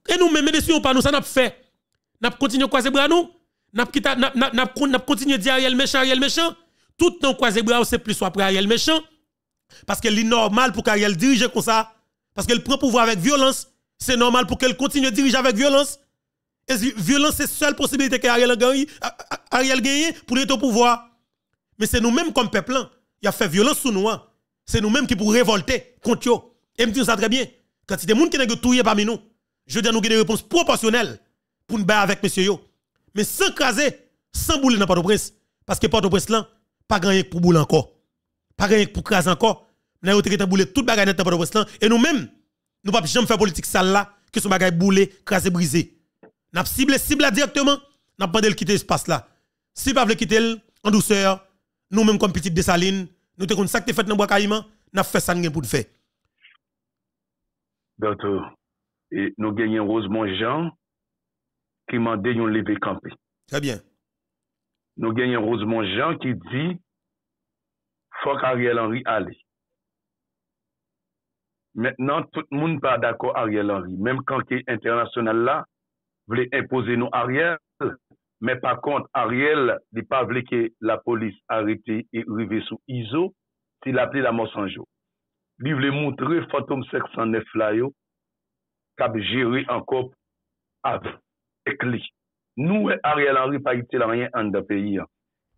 Et nous-mêmes, mais décisions pas nous, ça n'a pas fait. N'a pas continué à croiser bras nous. N'a pas continué à dire Ariel méchant, Ariel méchant. Tout le temps croiser bras, c'est plus soit après Ariel méchant. Parce que c'est normal pour qu'Ariel dirige comme ça. Parce qu'elle prend pouvoir avec violence. C'est normal pour qu'elle continue à diriger avec violence. Et violence, c'est la seule possibilité qu'Ariel gagne pour être au pouvoir. Mais c'est nous-mêmes comme peuple, qui hein. a fait violence sur nous. Hein. C'est nous-mêmes qui pouvons révolter contre eux. Et me dis ça très bien. Quand il y a des gens qui ont tout parmi nous, je dis nous des réponses proportionnelles pour nous battre avec monsieur yo. Mais sans craser, sans bouler dans Port-au-Prince. Parce que Port-au-Prince là, pas gagné pour bouler encore. Pas gagné pour craser encore. Nous avons traité bouler toute bagarre dans Port-au-Prince là. Et nous-mêmes, nous ne pouvons jamais faire politique sale là, que son bagage bouler, craser, briser. Nous avons ciblé, ciblé directement, nous avons demandé de quitter l'espace là. Si vous ne quitter en douceur, nous même comme petite Dessaline, nous te comme ça que fait dans bois caïman, n'a fait ça pour te faire. Docteur, et nous gagnons Rosemont Jean qui m'a dit lever levé campé. Très bien. Nous gagnons Rosemont Jean qui dit faut qu'Ariel Henry aille. Maintenant, tout le monde pas d'accord Ariel Henry. Même quand qui international là, voulait imposer nous Ariel, Men pa kont, Ariel li pa vleke la polis arite e rive sou Iso, ti la ple la monsanjou. Li vle moun tre fantom 609 la yo, kab jiri an kop av, ekli. Nou e Ariel an ripa ite la rien an da peyi an.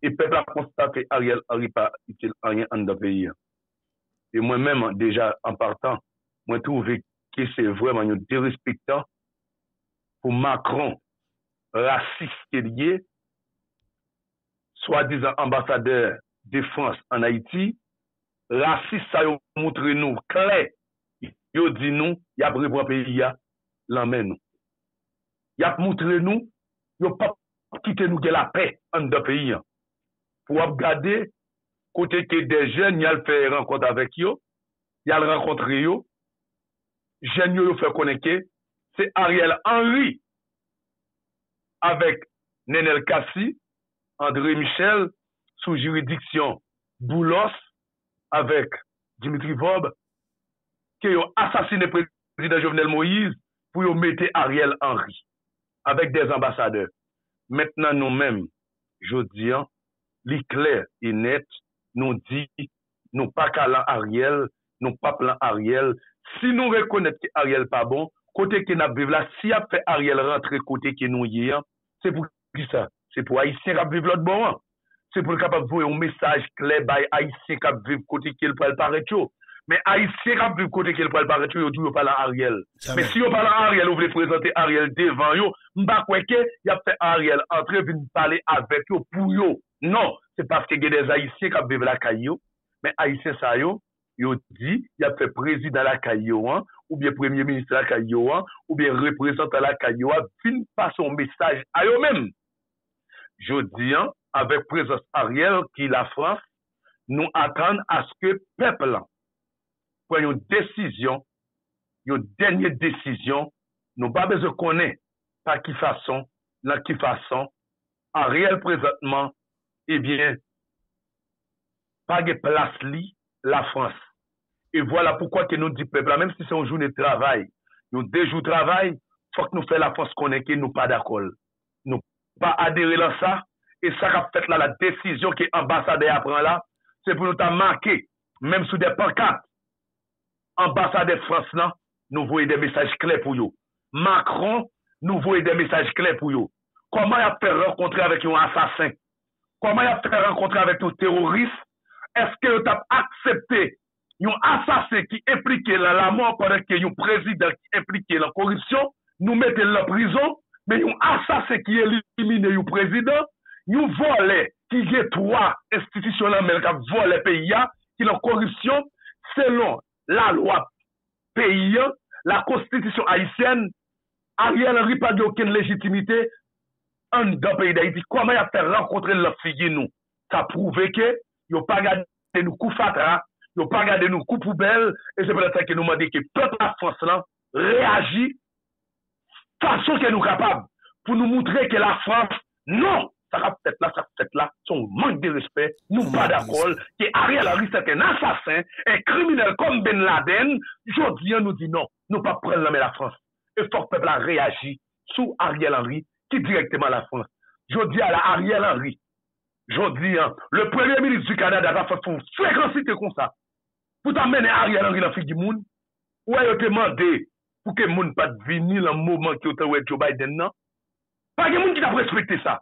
E pepla konsta ke Ariel an ripa ite la rien an da peyi an. E mwen men mwen deja an partan, mwen touve ki se vweman yo direspikta pou Macron, rasis ke liye swa dizan ambasadeur defans an Haiti rasis sa yo moutre nou kle yo di nou yap ripwa peyi ya lanmen nou yap moutre nou yo pap kite nou gen la pe an de peyi ya pou ap gade kote ke de jen yal fe renkont avek yo yal renkont re yo jen yo yo fe koneke se Ariel Henry avèk Nenel Kassi, André Michel, sou juridiksyon Boulos, avèk Dimitri Vaub, ki yo asasine presidè Jovenel Moïse, pou yo metè Ariel Henry, avèk des ambassadeurs. Mètnan nou mèm, jò diyan, li klè inèt, nou di, nou pa kalan Ariel, nou pa plan Ariel, si nou rekonèt ki Ariel pa bon, Si ap fe Ariel rentre kote ki nou yi an, se pou ki sa. Se pou Aisyen kap vive lot bon an. Se pou kap avowe yon mesaj kle bay Aisyen kap vive kote ki el pou el paret yo. Men Aisyen kap vive kote ki el pou el paret yo, yo di yo pala Ariel. Men si yo pala Ariel, yo vle prezante Ariel devan yo. Mba kweke, yap fe Ariel entre vi npale avek yo pou yo. Non, se paske genez Aisyen kap vive la kay yo, men Aisyen sa yo. Yo di, ya fe prezid ala Kayoan, ou biye premier ministre ala Kayoan, ou biye reprezent ala Kayoan, vin pa son mesaj a yo men. Jodi, an, avek prezost a riel ki la Frans, nou akande aske pep lan. Pwen yo desizyon, yo denye desizyon, nou ba bezo konen pa ki fason, la ki fason, a riel prezotman, e eh bien, pa ge plas li la Frans. E vwa la poukwa ke nou di pepla, menm si se ou jou ne travay, nou dejou travay, fwa k nou fwe la fwans konenke, nou pa dakol. Nou pa adere lan sa, e sa ka pwet la la desisyon ki ambasade a pran la, se pou nou ta manke, menm sou de parkat, ambasade Franslan, nou vwey de mesaj kle pou yo. Macron, nou vwey de mesaj kle pou yo. Koman ya te renkontre avèk yon asasin? Koman ya te renkontre avèk yon terorist? Eske nou tap aksepte yon asase ki eplike la la moun pwede ke yon prezident ki eplike la korripsyon, nou mette la prizon, men yon asase ki elimine yon prezident, yon vole ki ge twa estitisyonan men ka vole pe ya, ki la korripsyon, selon la lwa pe ya, la konstitisyon haisyen, a riyan ripa di okin lejitimite, an da pe yi da iti, kwa man yate renkotre la figi nou, sa prouve ke yon pa gade te nou kou fatra, nou pa gade nou koup poubel, e se pwede sa ke nou mwade ke pep la Frans lan, reagi, fachon ke nou kapab, pou nou mwoudre ke la Frans, non, sa ka ptet la, sa ptet la, son mank de respet, nou pa da kol, ke Ariel Henry sep en asasin, en kriminel kon Ben Laden, jodi an nou di non, nou pa prezame la Frans, e fok pep la reagi, sou Ariel Henry, ki direkteman la Frans, jodi an la Ariel Henry, jodi an, le premier ministre du Canada, fachon fwek ansite kon sa, pou ta mene ari alangri la fi di moun, wè yo te mande, pou ke moun pat vini la mouman ki yo te wè jo bay den nan, fagye moun ki ta presfekte sa,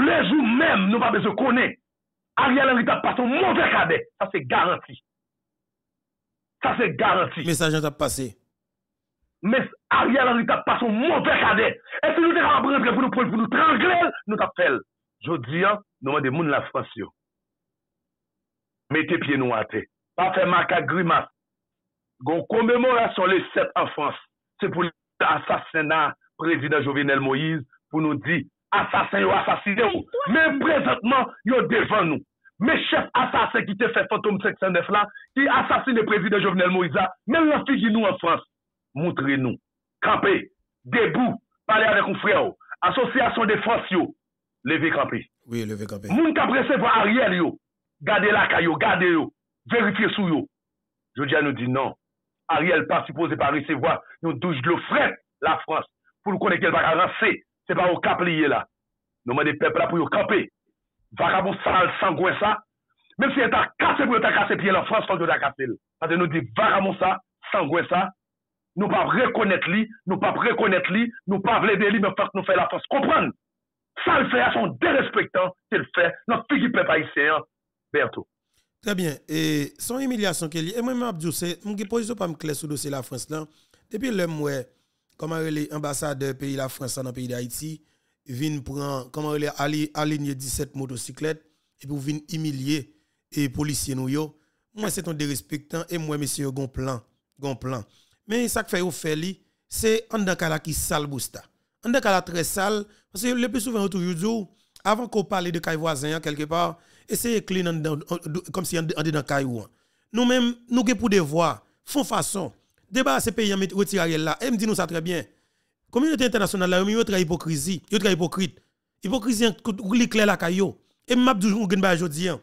le jou mèm nou pa bezo konè, ari alangri ta pason moun vekade, sa se garanti, sa se garanti, mes ajen ta pase, mes ari alangri ta pason moun vekade, e se nou te ramabrenzre pou nou proun, pou nou trangrel, nou ta fel, jodi an, nou mande moun la fasyon, mette piye nou atè, pa fe maka grimas. Gon komemora sou le set an frans. Se pou l'assassinan prezident Jovenel Moïse, pou nou di, assasin yo, assasin yo. Men prezantman, yo devan nou. Men chef assasin ki te fet fantom seksen def la, ki assasin le prezident Jovenel Moïse. Men lansi ki nou an frans, moun tre nou. Kampé, debou, pale anek ou fré yo. Asosiasyon de frans yo, leve kampé. Oui, leve kampé. Moun kabrese vwa ariel yo, gade laka yo, gade yo. Verifiye sou yo. Jodya nou di nan. Ariel pasipose pari se vwa. Nou douj lou frek la Frans. Pou nou koneke el baka ran se. Se pa ou kape liye la. Nou man de pepe la pou yo kape. Vara moun sal sangwen sa. Men si etan kase pou etan kase piye la Frans, fok yo da kape li. Pade nou di vara moun sa, sangwen sa. Nou pa vre konet li, nou pa vre konet li, nou pa vle de li, mwen fok nou fe la Frans. Kompran. Sal frek a son derespektan. Se l fe, nou fi ki pepe a yi se an. Berto. Très bien. Et son humiliation qu'elle est, et moi-même, Abdou, c'est, mon position pas me clair sur le dossier la France là. Depuis le mois, comment les ambassadeurs pays la France dans le pays d'Haïti, prendre, prend, comment les aligner 17 motocyclettes, et pour venir humilier, et policiers nous Moi, c'est un dérespectant, et moi, monsieur, gon plan, gon plan. Mais ça que fait au fait c'est en un cas qui sale bousta. En un cas très sale, parce que le plus souvent, autour du avant qu'on parle de pays voisin, quelque part, essayez clean comme si on était dans caillou. Nous-mêmes, nous avons pour devoir, font façon, débat à ces pays en retirer là. Et me dit nous ça très bien. Communauté internationale là, il y a une hypocrisie, elle hypocrite. Hypocrisie hein, est clair la caillou. Et m'a dit aujourd'hui, hein.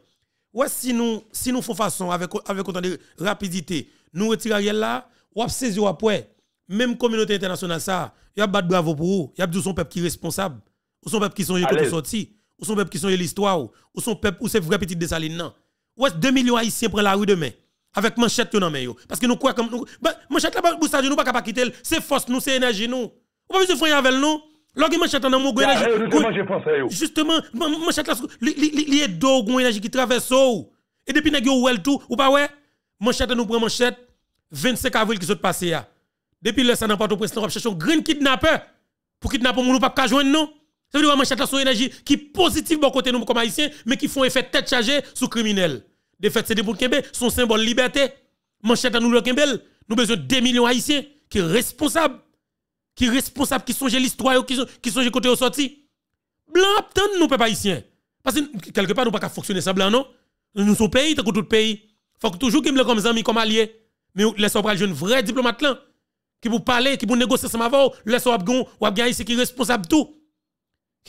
ouais si nous si nous font façon avec avec autant de rapidité, nous retirer là, ou jours après même communauté internationale ça, il y a battre bravo pour eux il y a son peuple qui est responsable, ou son peuple qui sont sortis ou son peuple qui sont l'histoire, ou son peuple, ou c'est vrai petit des non. Ou est-ce 2 millions haïtiens prennent la rue demain? Avec manchette dans main Parce que nous quoi comme nous. Bah, manchette là-bas, nous pas capable quitter, c'est force nous, c'est énergie nous. Ou pas besoin de faire avec nous. manchette dans mon bah, énergie. Eh, Justement, manchette là, il y a deux énergie qui traverse. Oh. Et depuis que nous tout, ou pas ouais, manchette nous prend manchette, 25 avril qui s'est passé. Depuis le ça n'a pas de président, on va un green kidnapper pour kidnapper ne pouvons pas joindre nous. Ça veut dire que son énergie qui est positive bon côté nous comme haïtiens, mais qui font effet tête chargée sur criminels. De fait, c'est des pour Kembe, son symbole liberté. Manchette nous le Kembel, nous besoin de 2 millions haïtiens qui sont responsables. Qui sont responsables, qui sont l'histoire, qui sont qui sont côté au sorti. Blanc, tant nous, peuple haïtiens Parce que quelque part, nous pas qu'à fonctionner sans blanc, non? Nous sommes pays, tout le tout pays. Faut que toujours qu'il me comme amis, comme alliés. Mais laissez-moi parler un vrai diplomate là, qui vous parler, qui vous négocier ensemble avec laissez-moi ou haïtien qui est responsable tout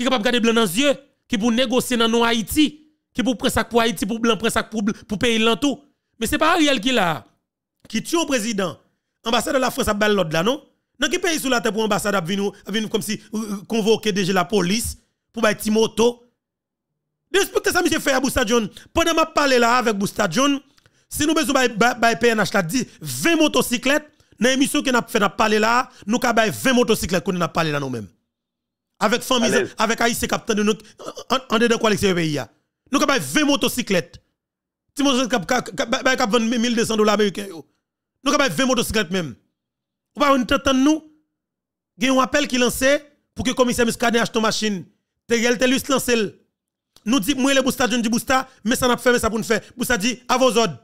qui est capable de garder blanc dans les yeux, qui pour négocier dans nos Haïti, qui pour prendre ça pour Haïti, pour blanc, prendre ça pour, pour payer l'entour. Mais ce n'est pas Ariel qui est là, qui tue le président. Ambassade de la France a balle l'autre là, non? Dans qui pays sous la tête pour ambassade a venir comme si euh, euh, convoquer déjà la police pour De Timoto? que ça, monsieur fait à John. Pendant que je parle là avec Bousta John, si nous besoin de PNH, dit, 20 motocyclettes, dans l'émission que nous avons fait, nous parlé là, nous avons 20 motocyclettes que nous parlé là nous-mêmes avec famille, avec Haïti capitaine de notre, en dedans quoi l'extérieur pays. Nous avons 20 motocyclettes. Si nous avons 1200 dollars américains, nous avons 20 motocyclettes même. on va entendre nous, il y a un appel qui lancé pour que le commissaire Muscadet achète une machine. tel Telus lancé. Nous dit, moi, le Bousta, je dis Bousta, mais ça n'a pas fait, mais ça pour nous faire. Bousta dit, à vos ordres.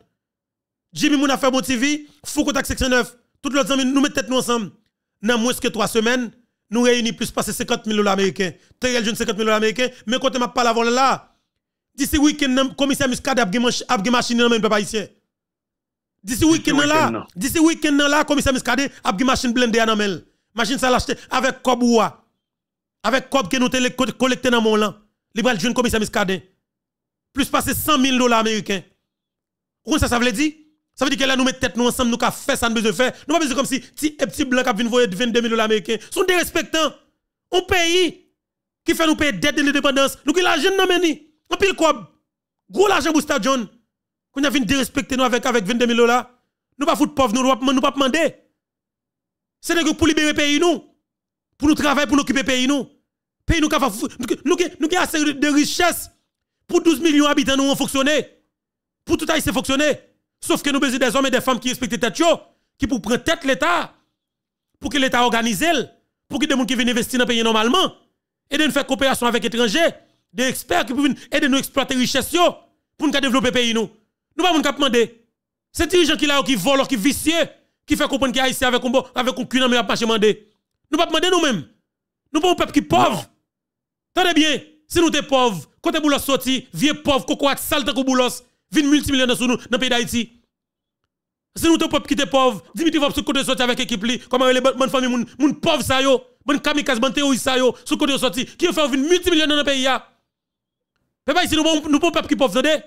Jimmy Mouna fait mon TV, Foucault section 9. Toutes les amis, nous mettons tête nous ensemble. Dans moins que trois semaines, nous réunissons plus de 50 000 dollars américains. tu jeune 50 000 dollars américains. Mais quand je parle avant là, d'ici week-end, le commissaire Muscade a une machine dans le même pays. D'ici week-end là, d'ici week-end là, commissaire Muscade a une machine blindée dans le Machine ça l'acheter avec Koboua. Avec Kob que nous collecté dans mon lan. Libéral jeune commissaire Muscade. Plus de 100 000 dollars américains. Vous ça, ça veut dire? Ça veut dire que là, nous mettons tête nous ensemble, nous avons fait ça, nous besoin faire. Nous pas besoin comme si petit eh, petit blanc qui vient voyer 22 000 dollars américains. Sont dérespectants. Un pays qui fait nous payer dettes de l'indépendance. Nous qui l'argent dans meni. En pile quoi? Gros l'argent pour Stade John. Qu'on a dérespecter nous avec, avec 22 000 dollars. Nous pas foutre pauvre, nous ne nous pas demander. C'est pour libérer le pays nous. Pour nous travailler, pour nous occuper le pays nous. Pays nous nous assez de richesses pour 12 millions d'habitants nous ont fonctionné. Pour tout ça, c'est fonctionné. Sauf que nous besoin des hommes et des femmes qui respectent tête qui pour prendre tête l'État, pour que l'État organise, pour que des gens qui viennent investir dans le pays normalement, et de faire coopération avec étrangers, des experts qui peuvent aider nous exploiter les richesses pour nous développer le pays. Nous ne pouvons pas demander. C'est dirigeants qui là qui volent, qui vicieux, qui fait comprendre qu'il y a ici avec un avec un cul dans demander. Nous ne pouvons pas demander nous-mêmes. Nous pas un peuple qui est pauvre. Tenez bien, si nous sommes pauvres, quand nous sommes sorti, vieux pauvre, cocotte sale, tant Vin multimillionnaire sous nous, dans le pays d'Haïti. Si nous sommes qui quitter pauvres, Dimitri va sur le côté sorti avec l'équipe, comment les bonnes familles, moun, moun pauvres ça yo, moun kamikaze, moun théorie ça yo, sur côté sorti, qui fait vin dans le pays. pas ici, nous sommes peuple qui pauvres, attendez.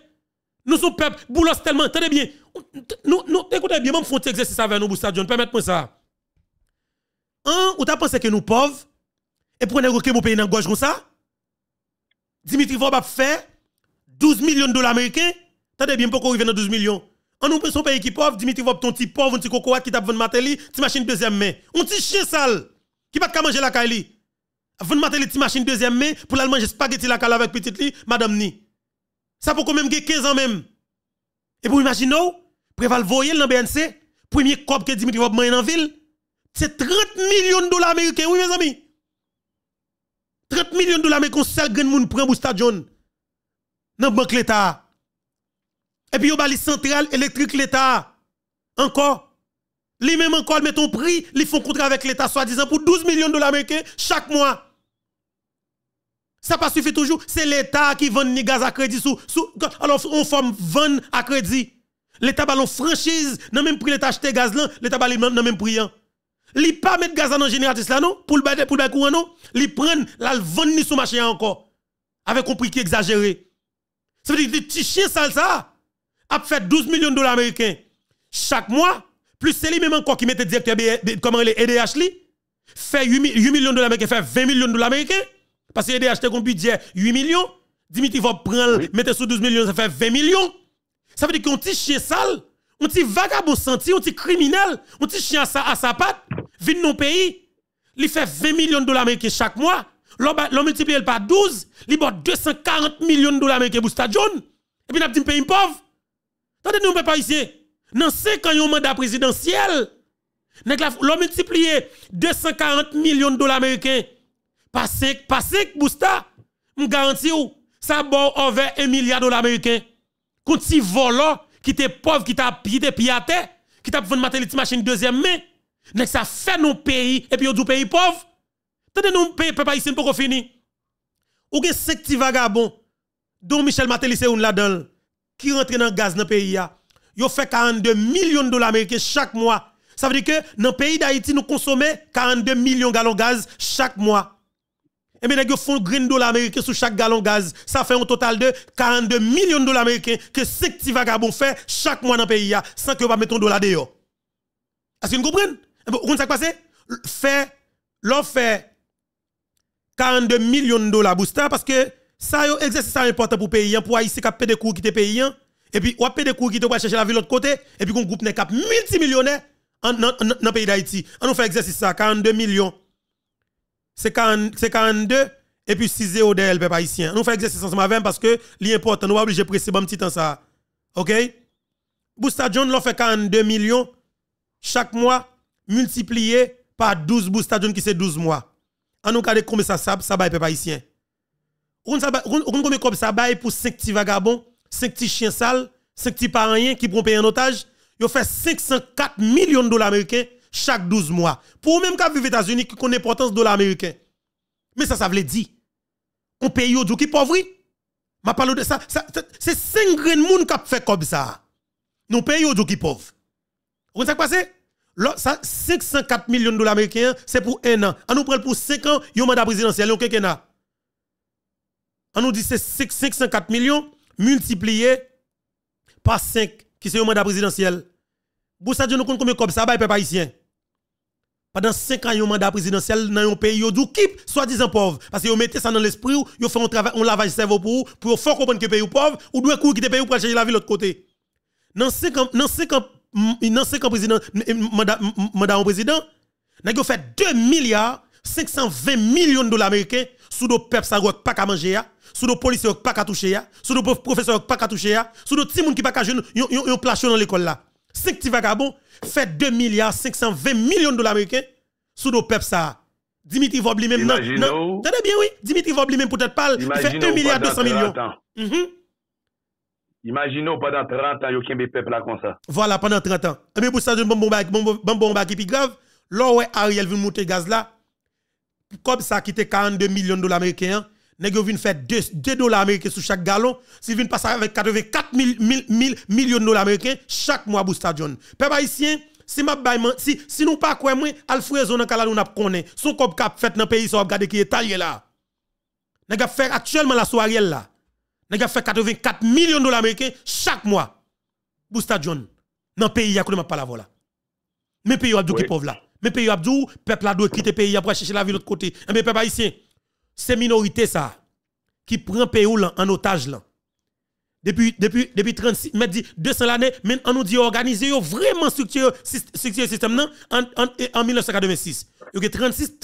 Nous sommes peuple, boulos tellement, Tenez bien. Nous, nous, écoutez bien, même font exercice avec nous, Boussa permettez-moi ça. Un, ou t'as pensé que nous pauvres, et pour nous que mon pays dans gauche comme ça, Dimitri va faire 12 millions de dollars américains, T'as bien pourquoi il vient dans 12 millions. On nous son pays qui pauvre, Dimitri va ton petit pauvre, un petit cocoa qui tape vendu Mateli, petit machine deuxième main. Un petit chien sale qui va pas manger la caille. 20 Mateli petit machine deuxième main pour la manger spaghetti la caille avec petite li, madame ni. Ça pour quand même 15 ans même. Et pour imaginer, préval voyer dans BNC, premier cop que Dimitri va manger dans ville, c'est 30 millions de dollars américains, oui mes amis. 30 millions de dollars américains, ça, grand monde prend pour stadion. Dans banque l'État. Et puis, il y centrale électrique l'État. Encore. Li même encore, met ton prix, ils font contrat avec l'État, soi-disant, pour 12 millions de dollars américains chaque mois. Ça pas suffit toujours. C'est l'État qui vend ni gaz à crédit. Sous, alors, on forme vend à crédit. L'État ballon franchise, non même prix l'État acheter gaz là, l'État dans non même prix. Hein. Li pas mettre gaz dans génératrice là, non? Pour le bade, pour le courant, non? Li prennent, la ni sous machin hein, encore. Avec un prix qui exagéré. Ça veut dire, tu chien sale ça a fait 12 millions de dollars américains chaque mois, plus c'est lui-même encore qui mettait directeur e, comment les EDH fait 8, millions de dollars américains, fait 20 millions de dollars américains, parce que EDH a un budget 8 millions, Dimitri va prendre, oui. mettre sous 12 millions, ça fait 20 millions. Ça veut dire qu'on petit chien sale, on petit vagabond senti, on petit criminel, on petit chien à sa, patte, vient dans nos pays, il fait 20 millions de dollars américains chaque mois, l'on multiplie par 12, il bat 240 millions de dollars américains pour Stadion, et puis on a dit pays pauvre que nous pas ici, Dans 5 ans, un mandat présidentiel, l'homme multiplié 240 millions de dollars américains par 5, par 5 Bousta. Je garantis que ça bon envers 1 milliard de dollars américains. Quand tu voles, qui est pauvre, qui t'a pied à terre, qui t'a vendu matin machine deuxième main, nèg ça fait nos pays et puis on dit pays pauvre. Tendez nous pays peuple ici, pour fini. Ou gen 5 petits vagabonds dont Michel Matéli c'est un là-dedans qui rentrent dans le gaz dans le pays, ils fait 42 millions de dollars américains chaque mois. Ça veut dire que dans le pays d'Haïti, nous consommons 42 millions de gallons de gaz chaque mois. Et bien, ils font green dollar américain sur chaque gallon de gaz. Ça fait un total de 42 millions de dollars américains que ces petits vagabonds fait chaque mois dans le pays sans que vous mettez un dollar dehors. Est-ce que vous comprenez eh ben, Vous comprenez ce qui passé Fait, fait 42 millions de dollars booster parce que ça, yo, exercice important pour pays, hein. pour Haïti qui des cours qui te pays, hein. et puis, ou des cours qui te chercher la vie de l'autre côté, et puis, qu'on groupe n'est cap multimillionnaire dans le pays d'Haïti. On nous fait exercice ça, 42 millions. C'est 42 et puis 6 0 de peuple haïtien. Nous fait exercice ensemble parce que l'important, nous pas obligé de presser bon petit temps ça. OK? Booster l'on fait 42 millions chaque mois multiplié par 12 Booster qui c'est 12 mois. On nous regardons combien ça ça ça peuple haïtien on comme ça bail pour 5 petits vagabonds, 5 petits chiens sales, 5 petits parents qui prennent payer un otage, yo fait 504 millions de dollars américains chaque 12 mois. Pour même qu'à vivent aux États-Unis qui connaît l'importance de dollars américains. Mais ça ça veut dire on pays yo qui pauvre. M'a parle de c'est 5 grands de monde qui fait comme ça. Nous pays gens qui pauvre. Vous savez quoi c'est 504 millions de dollars américains, c'est pour un an. On nous prend pour 5 ans, un mandat présidentiel, un quinquennat on nous dit c'est 504 millions multipliés par 5 qui c'est mandat présidentiel. Vous savez nous combien ça Pendant 5 ans, il mandat présidentiel dans un pays, vous êtes soi-disant pauvre. Parce que vous mettez ça dans l'esprit, vous faites un, travail, un lavage cerveau pour vous, pour faire comprendre que pays pauvre, ou vous courir quitter pays pour changer la vie de l'autre côté. Dans 5 ans, dans 5 ans, mm, dans 5 ans président, mm, mm, fait 2 milliards 520 millions de dollars américains sous nos peuple, ça pas qu'à manger sous nos policiers qui pas qu'à toucher ya, sous nos professeurs qui pas qu'à toucher ya, sous nos petits qui pas qu'à jeune, yon, yon, plachon dans l'école là. 5 petits vagabonds fait 2 milliards 520 millions de dollars américains sous nos peuples ça. Dimitri Vobli même non, non. Tenez bien oui, Dimitri Vobli même peut-être pas, il fait 2 milliards 200 millions. -hmm. Imaginons pendant 30 ans, il y a peuple là comme ça. Voilà, pendant 30 ans. Ah, mais pour ça, je bon bon qui est grave. Lorsque Ariel veut monter gaz là, comme ça, qui était 42 millions de dollars américains, nègre vient faire 2 dollars américains sur chaque gallon, si vient passer avec 84 000, millions de dollars américains chaque mois pour stadion. Peuple haïtien, si m'a si si nous pas quoi moi, Alfredo dans kala nous n'a konnen. Son cop cap fait dans pays ça regarder qui est taillé là. Nègre fait actuellement la soirée là. Nègre fait 84 millions de dollars américains chaque mois pour stadion. Dans pays ya a pas la là. Mais pays abdou qui pauvre là. Mais pays abdou peuple a doit quitter pays après chercher la vie de l'autre côté. Mais eh peuple haïtien c'est minorité ça qui prend pays en otage là. Depuis depuis depuis 200 l'année on nous dit organiser vraiment structure système en, en, 1986. Il y a 36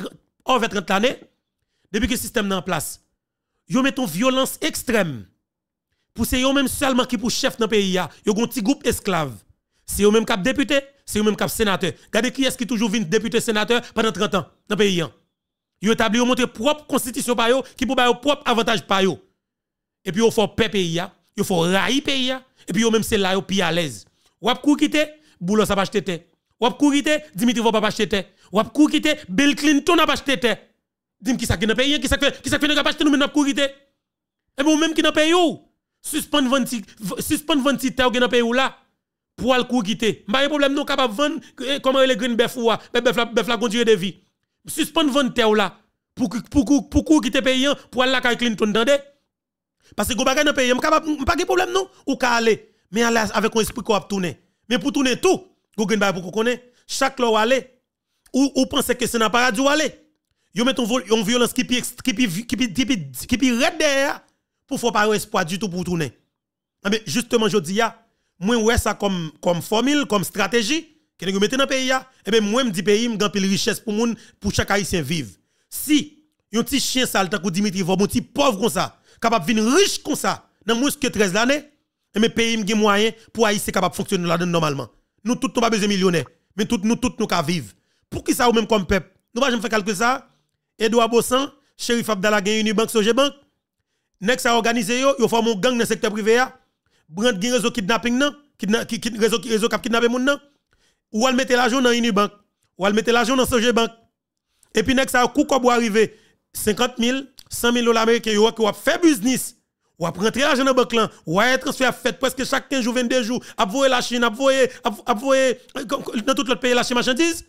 over l'année depuis que le système est en place. Yo une violence extrême. Pour c'est eux même seulement qui pour chef dans pays a, yo un petit groupe esclave. C'est eux même cap député, c'est eux même cap sénateur. Regardez qui est-ce qui toujours vient député sénateur pendant 30 ans dans pays. Ils établi montre propre constitution qui pour propre avantage Et puis ils faut paix pays, ils pays et puis même c'est là à l'aise. wap kou boulot ça pas acheter Wap kou Dimitri va pas acheter Wap Bill Clinton a acheter Dim qui pas, qui ki qui ont fait nous même kou Et puis même qui nan pays 20 suspendre 20 ou nan pays là pour Pas de problème non capable vendre comment les green bœuf ou la de vie suspendre vente là pour pour pour pour quitter pays pour aller la Clinton d'andé parce que go bagay dans pays capable pas de problème non ou aller mais avec un esprit qui qu'on tourner mais pour tourner tout go gagne pour qu'on chaque loi aller ou ou penser que c'est n'a pas dû aller yo met une violence qui qui qui qui qui red derrière pour ne pas espoir du tout pour tourner ah, mais justement je dis moi ouais ça comme comme formule comme stratégie Quelqu'un qui mettez dans le pays, eh bien, moi, je dis pays, je une richesse pour moun, pour chaque haïtien vivre. Si, un petit chien sale, tant que Dimitri Vob, un petit pauvre comme ça, capable de venir riche comme ça, dans moins que 13 années, eh bien, pays, je moyen pour haïtien capable de fonctionner là normalement. Nous tous, nous pas besoin de millionnaires, mais tout, nous tous, nous qu'à vivre. Pour qui ça ou même comme peuple? Nous pas, faire quelque ça. Edouard Bossan, Sheriff Abdallah une banque, Sogebank. Nex a organisé yo, yo forme un gang dans le secteur privé. Brand gen réseau kidnapping nan, réseau kidnapping moun nan ou elle mettait l'argent dans une banque, ou elle mettait l'argent dans Soje Bank. Et puis, next, ça, coup arriver 50 000, 100 000 dollars américains, ou a fait business, ou a rentré l'argent dans la banque, ou a fait presque chaque 15 jours, 22 jours, a voyé la Chine, a voyé, euh, dans tout le pays, la Chine marchandise.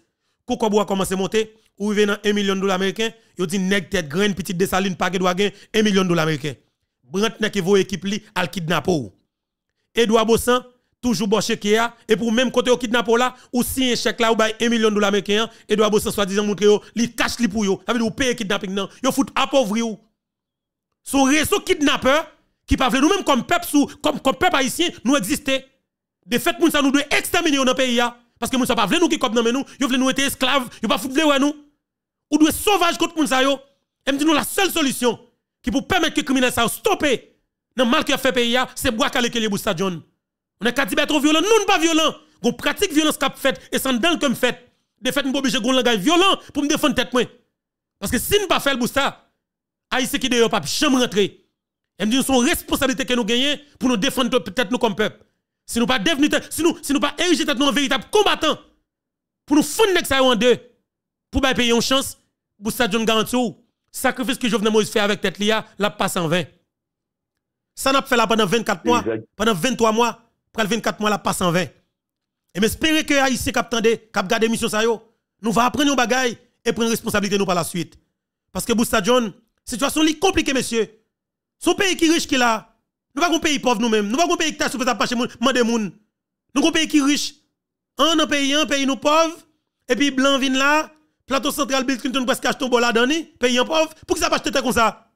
Coup comme a commencé à monter, ou arrivé dans 1 million de dollars américains, il dit, nèg tête graine, petite dessaline, pas de doit 1 million de dollars américains. Brant vous vous voit équipe li, al kidnappé. Edouard Bossan, toujours bon chèque et pour même côté au kidnappé là ou si un chèque là ou bay 1 million de dollars américains et doit bosser soi-disant montrer yo li cash li pour yo ça veut dire ou paye kidnapping non yo fout appauvrir ou son réseau kidnappeur qui pas nous même comme peuple sous comme comme peuple haïtien nous exister de fait moun ça nous doit exterminer dans pays ya, parce que moun sa pas vle nous qui comme nous yo vle nous être esclaves yo pas foutre ouais nous ou doit sauvage contre moun sa yo et me dit nous la seule solution qui pour permettre que criminels ça stoppe dans mal qui a fait pays là c'est bois calé que les John on est katibé trop violent. Nous, pas violent. On pratique violence qu'a fait et sans dents comme fait. De fait, obligé gon langage violent pour me défendre tête moi. Parce que si ne pas faire ça, haïtien qui d'ailleurs pas jamais rentrer. Et me dit son responsabilité que nous gagnons pour nous défendre peut-être nous comme peuple. Si nous pas devenir si nous si nous pas ériger tête nous en véritable combattant pour nous fondre ça en deux pour bah, payer une chance pour ça John ou sacrifice que Jovenel Moïse fait avec tête lia l'a passe en vain. Ça n'a pas fait là pendant 24 mois, pendant 23 mois, pral 24 mois la passe en 20. Et m'espérer que haïtien cap tande, cap garder mission ça yo, nous va apprendre nos bagailles et prendre responsabilité nous par la suite. Parce que Bousta John, situation li compliquée messieurs. Son pays qui riche qui là, nous pas un pays pauvre nous-mêmes, nous pas un pays qui t'a supposé pas chez mande moun. Nous un pays qui riche. En un pays, un pays nous pauvres, et puis blanc vin là, plateau central Bill Clinton presque que un bol là dedans, pays en pauvre, pour que ça pas acheté comme ça.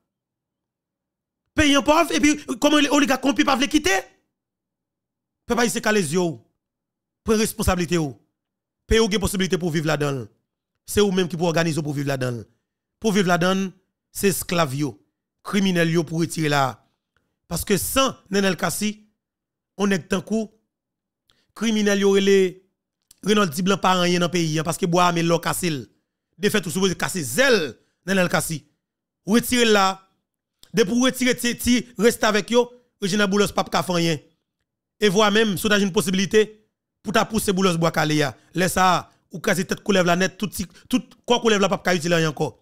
Pays en pauvre et puis comment les oligarques compis pas les quitter Peuple ici calez Prend responsabilité yo. Pays ou possibilité pour vivre là-dedans. C'est ou même qui pour organiser pour vivre là-dedans. Pour vivre là-dedans, c'est esclavio yo, criminel yo pour retirer là. Parce que sans Nenel Kassi, on est un coup criminel yo relé Renald Di Blanc pas rien dans pays hein, parce que bois mais l'eau cassé. De fait tout supposé casser zèle Nenel Kassi. Retirer là. De pour retirer ti reste avec yo, Regina Boulos pas ka rien et voire même, soudain une possibilité pour ta pousser bouleuse bois caléa, laisse ça, ou casse tête coulève la net, tout, tout quoi coulève la pas ka utile encore.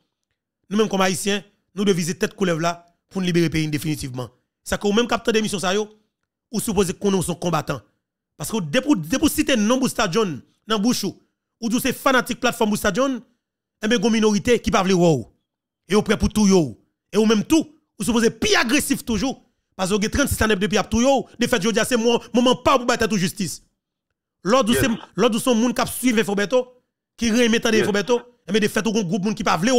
Nous même comme haïtiens, nous devons viser tête coulève là pour nous libérer le pays définitivement. Ça que ou même capteur d'émission ça yo, ou suppose qu'on nous son combattant. Parce que depuis pour citer non Bousta John dans Bouchou, ou tous ces fanatiques plateforme Bousta John, et eh bien une minorité qui parle wow. Et ou prêt pour tout yo. Et ou même tout, ou supposé plus agressif toujours parce que 36 ans depuis tout de fait je c'est mon moment pas pour battre tout justice. L'autre yes. l'autre son monde qui suivre Fobeto, qui remet tant yes. Foberto, mais eh de fait un groupe monde qui pas vle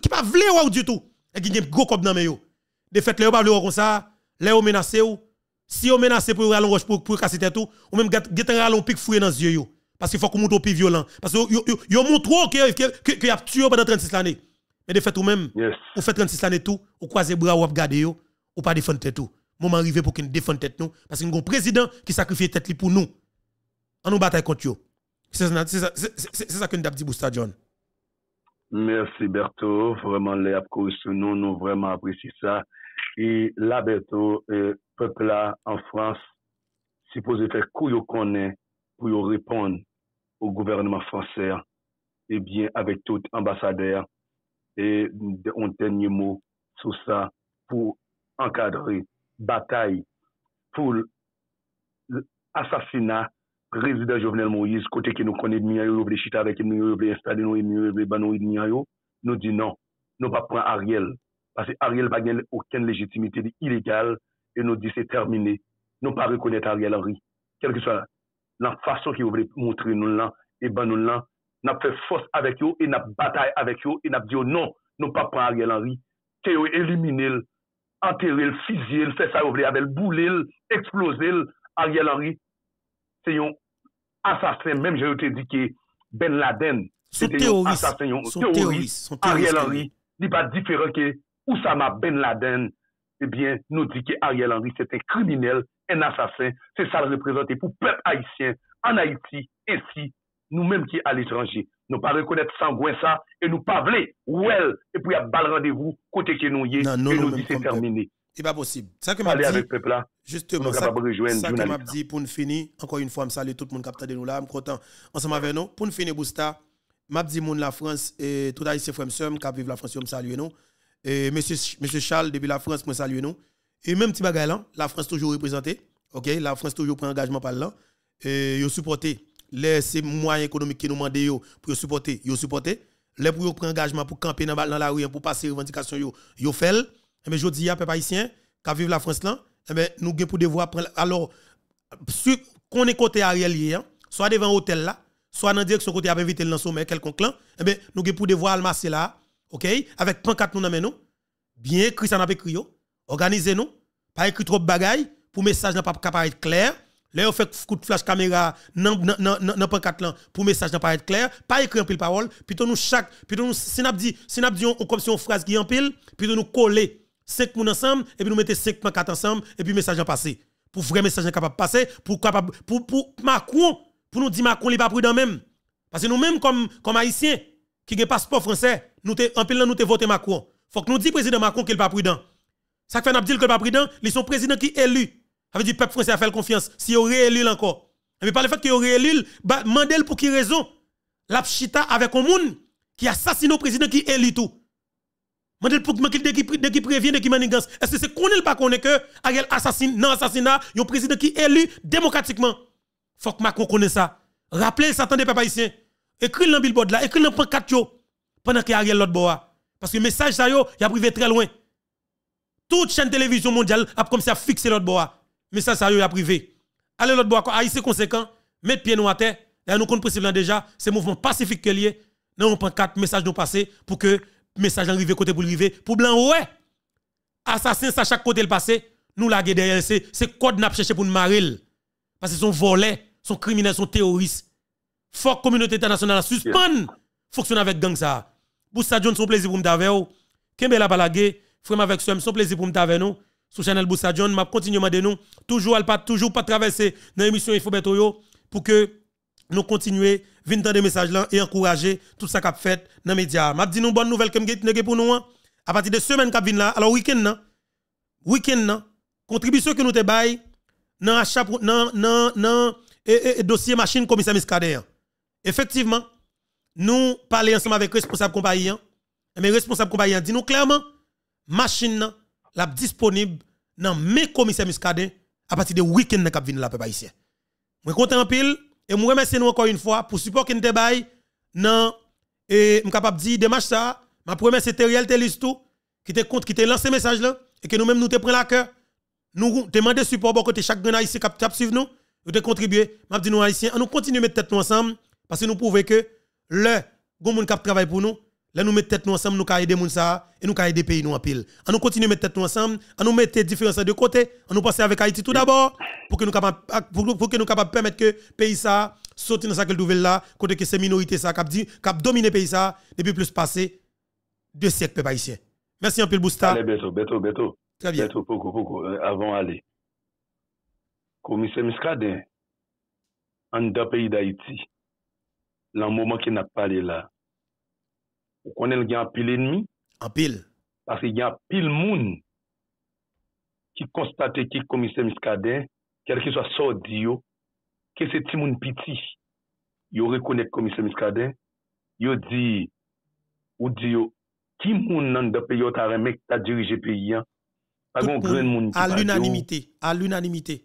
qui pas vle du tout et qui gen gros cop dans yo. De fait le pas vle comme ça, les ou menacé ou si on menace pour aller roche pour pour casser tout ou même get un ralon pic fouet dans yeux yo parce qu'il faut qu'on monte plus violent parce que yo yo montre que que que a tué pendant 36 années. Mais de fait ou même, yes. ou fait 36 années tout, ou croisez bras ou regarder yo ou pas défendre tête tout. Moment arrivé pour qu'on défende tête nous parce qu'il y a un président qui sacrifie tête pour nous. En nous bataille contre eux. C'est ça que nous avons dit Bousta John. Merci Berto, vraiment les sur nous, nous vraiment apprécions ça. Et là Berto, le euh, peuple là en France, supposé faire quoi qu'on pour répondre au gouvernement français, et eh bien avec tout ambassadeur, et un dernier mot sur ça pour ankadre, batay pou asasina prezident Jovenel Moïse, kote ke nou konen yon ouble Chitare, yon ouble Estadino, yon ouble Banou, yon ouble Niyayo, nou di nan. Nou pa pran Ariel. Ariele pa gen oken legitimite iligal, nou di se termine. Nou pa rekonet Ariel Henri. Kelke so la. La fason ki ouble montre nou lan, e Banou lan, nap fe fos avek yo, e nap batay avek yo, e nap di yo, non, nou pa pran Ariel Henri, ke yo elimine el anteril, fizil, se sa ouble avèl boulil, eksplozil, Ariel Henry se yon asasen, mèm jè ou te dike Ben Laden, se te yon asasen, son teoris, Ariel Henry, li pa diferan ke Oussama Ben Laden, ebyen eh nou dike Ariel Henry, se te kriminel, en asasen, se sa lè prezante pou pep Haitien, an Haiti, eti, nou mèm ki al etranji, Nous pas reconnaître sangouin ça et nous pas vouloir well et puis à bal rendez-vous côté que nous y est et nous dit c'est terminé. C'est pas possible. Ça que m'a dit avec peuple là. Justement ça, ça que m'a dit pour nous finir encore une fois je salue tout le monde qui a de nous là, suis content ensemble avec nous pour nous finir Bousta. M'a dit que la France et tout haïtien frère sommes qui vivre la France me saluer nous. Et monsieur monsieur Charles depuis la France me saluer nous. Et même petit bagay là, hein, la France toujours représentée. OK, la France toujours prend engagement par là et yo supporter les moyens économiques qui nous demandent pour supporter, yo supporter. Les pour prendre engagement pour camper dans la rue hein, pour passer revendication revendications, yo fait. mais eh ben, je dis à peuple haïtien qui vivent la France là, eh ben, nous devons pour devoir prendre alors si qu'on est côté Ariel hier, hein, soit devant hôtel là, soit dans direction côté à invité dans sommet quelconque eh ben, nous devons pour devoir almasser là, OK, avec pancarte nous dans nous. Bien écrit ça n'a pas Organisez nous, pas écrit trop de bagaille pour message n'a pas capable clair Là, on fait coup de flash caméra nan le kat lan pour message ne pas être clair, pas écrire en pile parole, plutôt nous chaque, plutôt nous, si nous sinap dit, si on phrase qui en pile, plutôt nous coller 5 moun ensemble, et puis nous mettons 5 kat ensemble, et puis message en passé. Pour vrai message capable de passer, pour, capable, pour, pour Macron, pour nous dire Macron n'est pas prudent même. Parce que nous-mêmes, comme, comme haïtiens, qui de passeport français, nous en pile nous te voté Macron. Faut que nous disions président Macron qu'il n'est pas prudent. Ça fait nous dire qu'il n'est pas prudent, ils sont président qui élu. Ça veut dire peuple français a fait confiance. Si vous réélu encore. Mais par le fait que vous réélu, bah, pour qui raison. La pchita avec un monde qui assassine le président qui élit tout. Mandel pour qui qui prévient de qui manigance. Est-ce que c'est qu'on ne pas qu'on est que Ariel assassine non assassinat, un président qui élu démocratiquement. Faut que Macron connaisse ça. Rappelez ça des papa ici. Écris dans le billboard là, écris dans pancartio pendant que Ariel l'autre boa parce que le message ça yo, il a privé très loin. Toute chaîne télévision mondiale a commencé à fixer l'autre mais ça, ça la privé. Allez, l'autre bois, Haïti ah, conséquent, mettre pied nous la terre. Et nous compte possible hein, déjà, c'est mouvement pacifique que lié. Nous, on prend quatre messages nous passer pour que message arrive côté pour arriver. Pour blanc, ouais. Assassin, ça chaque côté le passé. Nous, la derrière, c'est code n'a cherché pour nous marrer. Parce que son volet, son criminel, son terroriste. Fort communauté internationale suspend fonctionne avec gang ça. Pour ça, John, son plaisir pour nous oh. Kembe la balage, frère avec son plaisir pour nous nous. Sous channel Boussa John, m'a continué à nous toujours pas toujours pas traverser dans l'émission Info Betoyo pour que nous continuions venir dans des messages là et encourager tout ça qu'a fait dans les médias. M'a dit nous bonne nouvelle que pour nous hein. à partir de semaine qui viennent là, alors week-end là, week-end contribution que nous te bail dans achat dans dans et, dossier machine commissaire Miskader. Hein. Effectivement, nous parlons ensemble avec responsable compagnie, hein. mais responsable compagnie dit nous clairement machine la disponible dans mes commissaires muscadés à partir de week-end de cap la peuple haïtien. Je suis en pile et je remercie nous encore une fois pour le support que nous et je suis capable de dire démarche ça. Ma première c'était Riel Telistou qui te compte qui te lancé message là et que nous-mêmes nous te prenons la cœur. Nous demandons support pour côté chaque grand haïtien qui suivre nous, nous te contribuer. Je dis nous haïtiens, nous continuons mettre tête ensemble parce que nous prouvons que le bon moun qui travaille pour nous, Là, nous mettons tête nous ensemble, nous pouvons aider les gens et nous pouvons aider les pays nous en pile. On nous continue à mettre tête nous ensemble, on nous mettre différences de côté, on nous passer avec Haïti tout d'abord pour que nous capables pour, que nous permettre que pays ça saute dans sa nouvelle là, côté que ces minorités ça cap dit cap dominer pays ça depuis plus passé deux siècles peuple haïtien. Merci un peu, Bousta. Allez, bientôt, bientôt, bientôt. Très bien. Bientôt, beaucoup, beaucoup, euh, avant aller. Commissaire miskadin. en dans pays d'Haïti, dans le moment qu'il n'a pas parlé là, Ou konen gen apil ennimi. Apil. Pase gen apil moun ki konstate ki komise miskade kel ki swa so di yo ke se ti moun piti yo rekonek komise miskade yo di ou di yo ti moun nan de pe yo ta remek ta dirije pe yon a l'unanimite. A l'unanimite.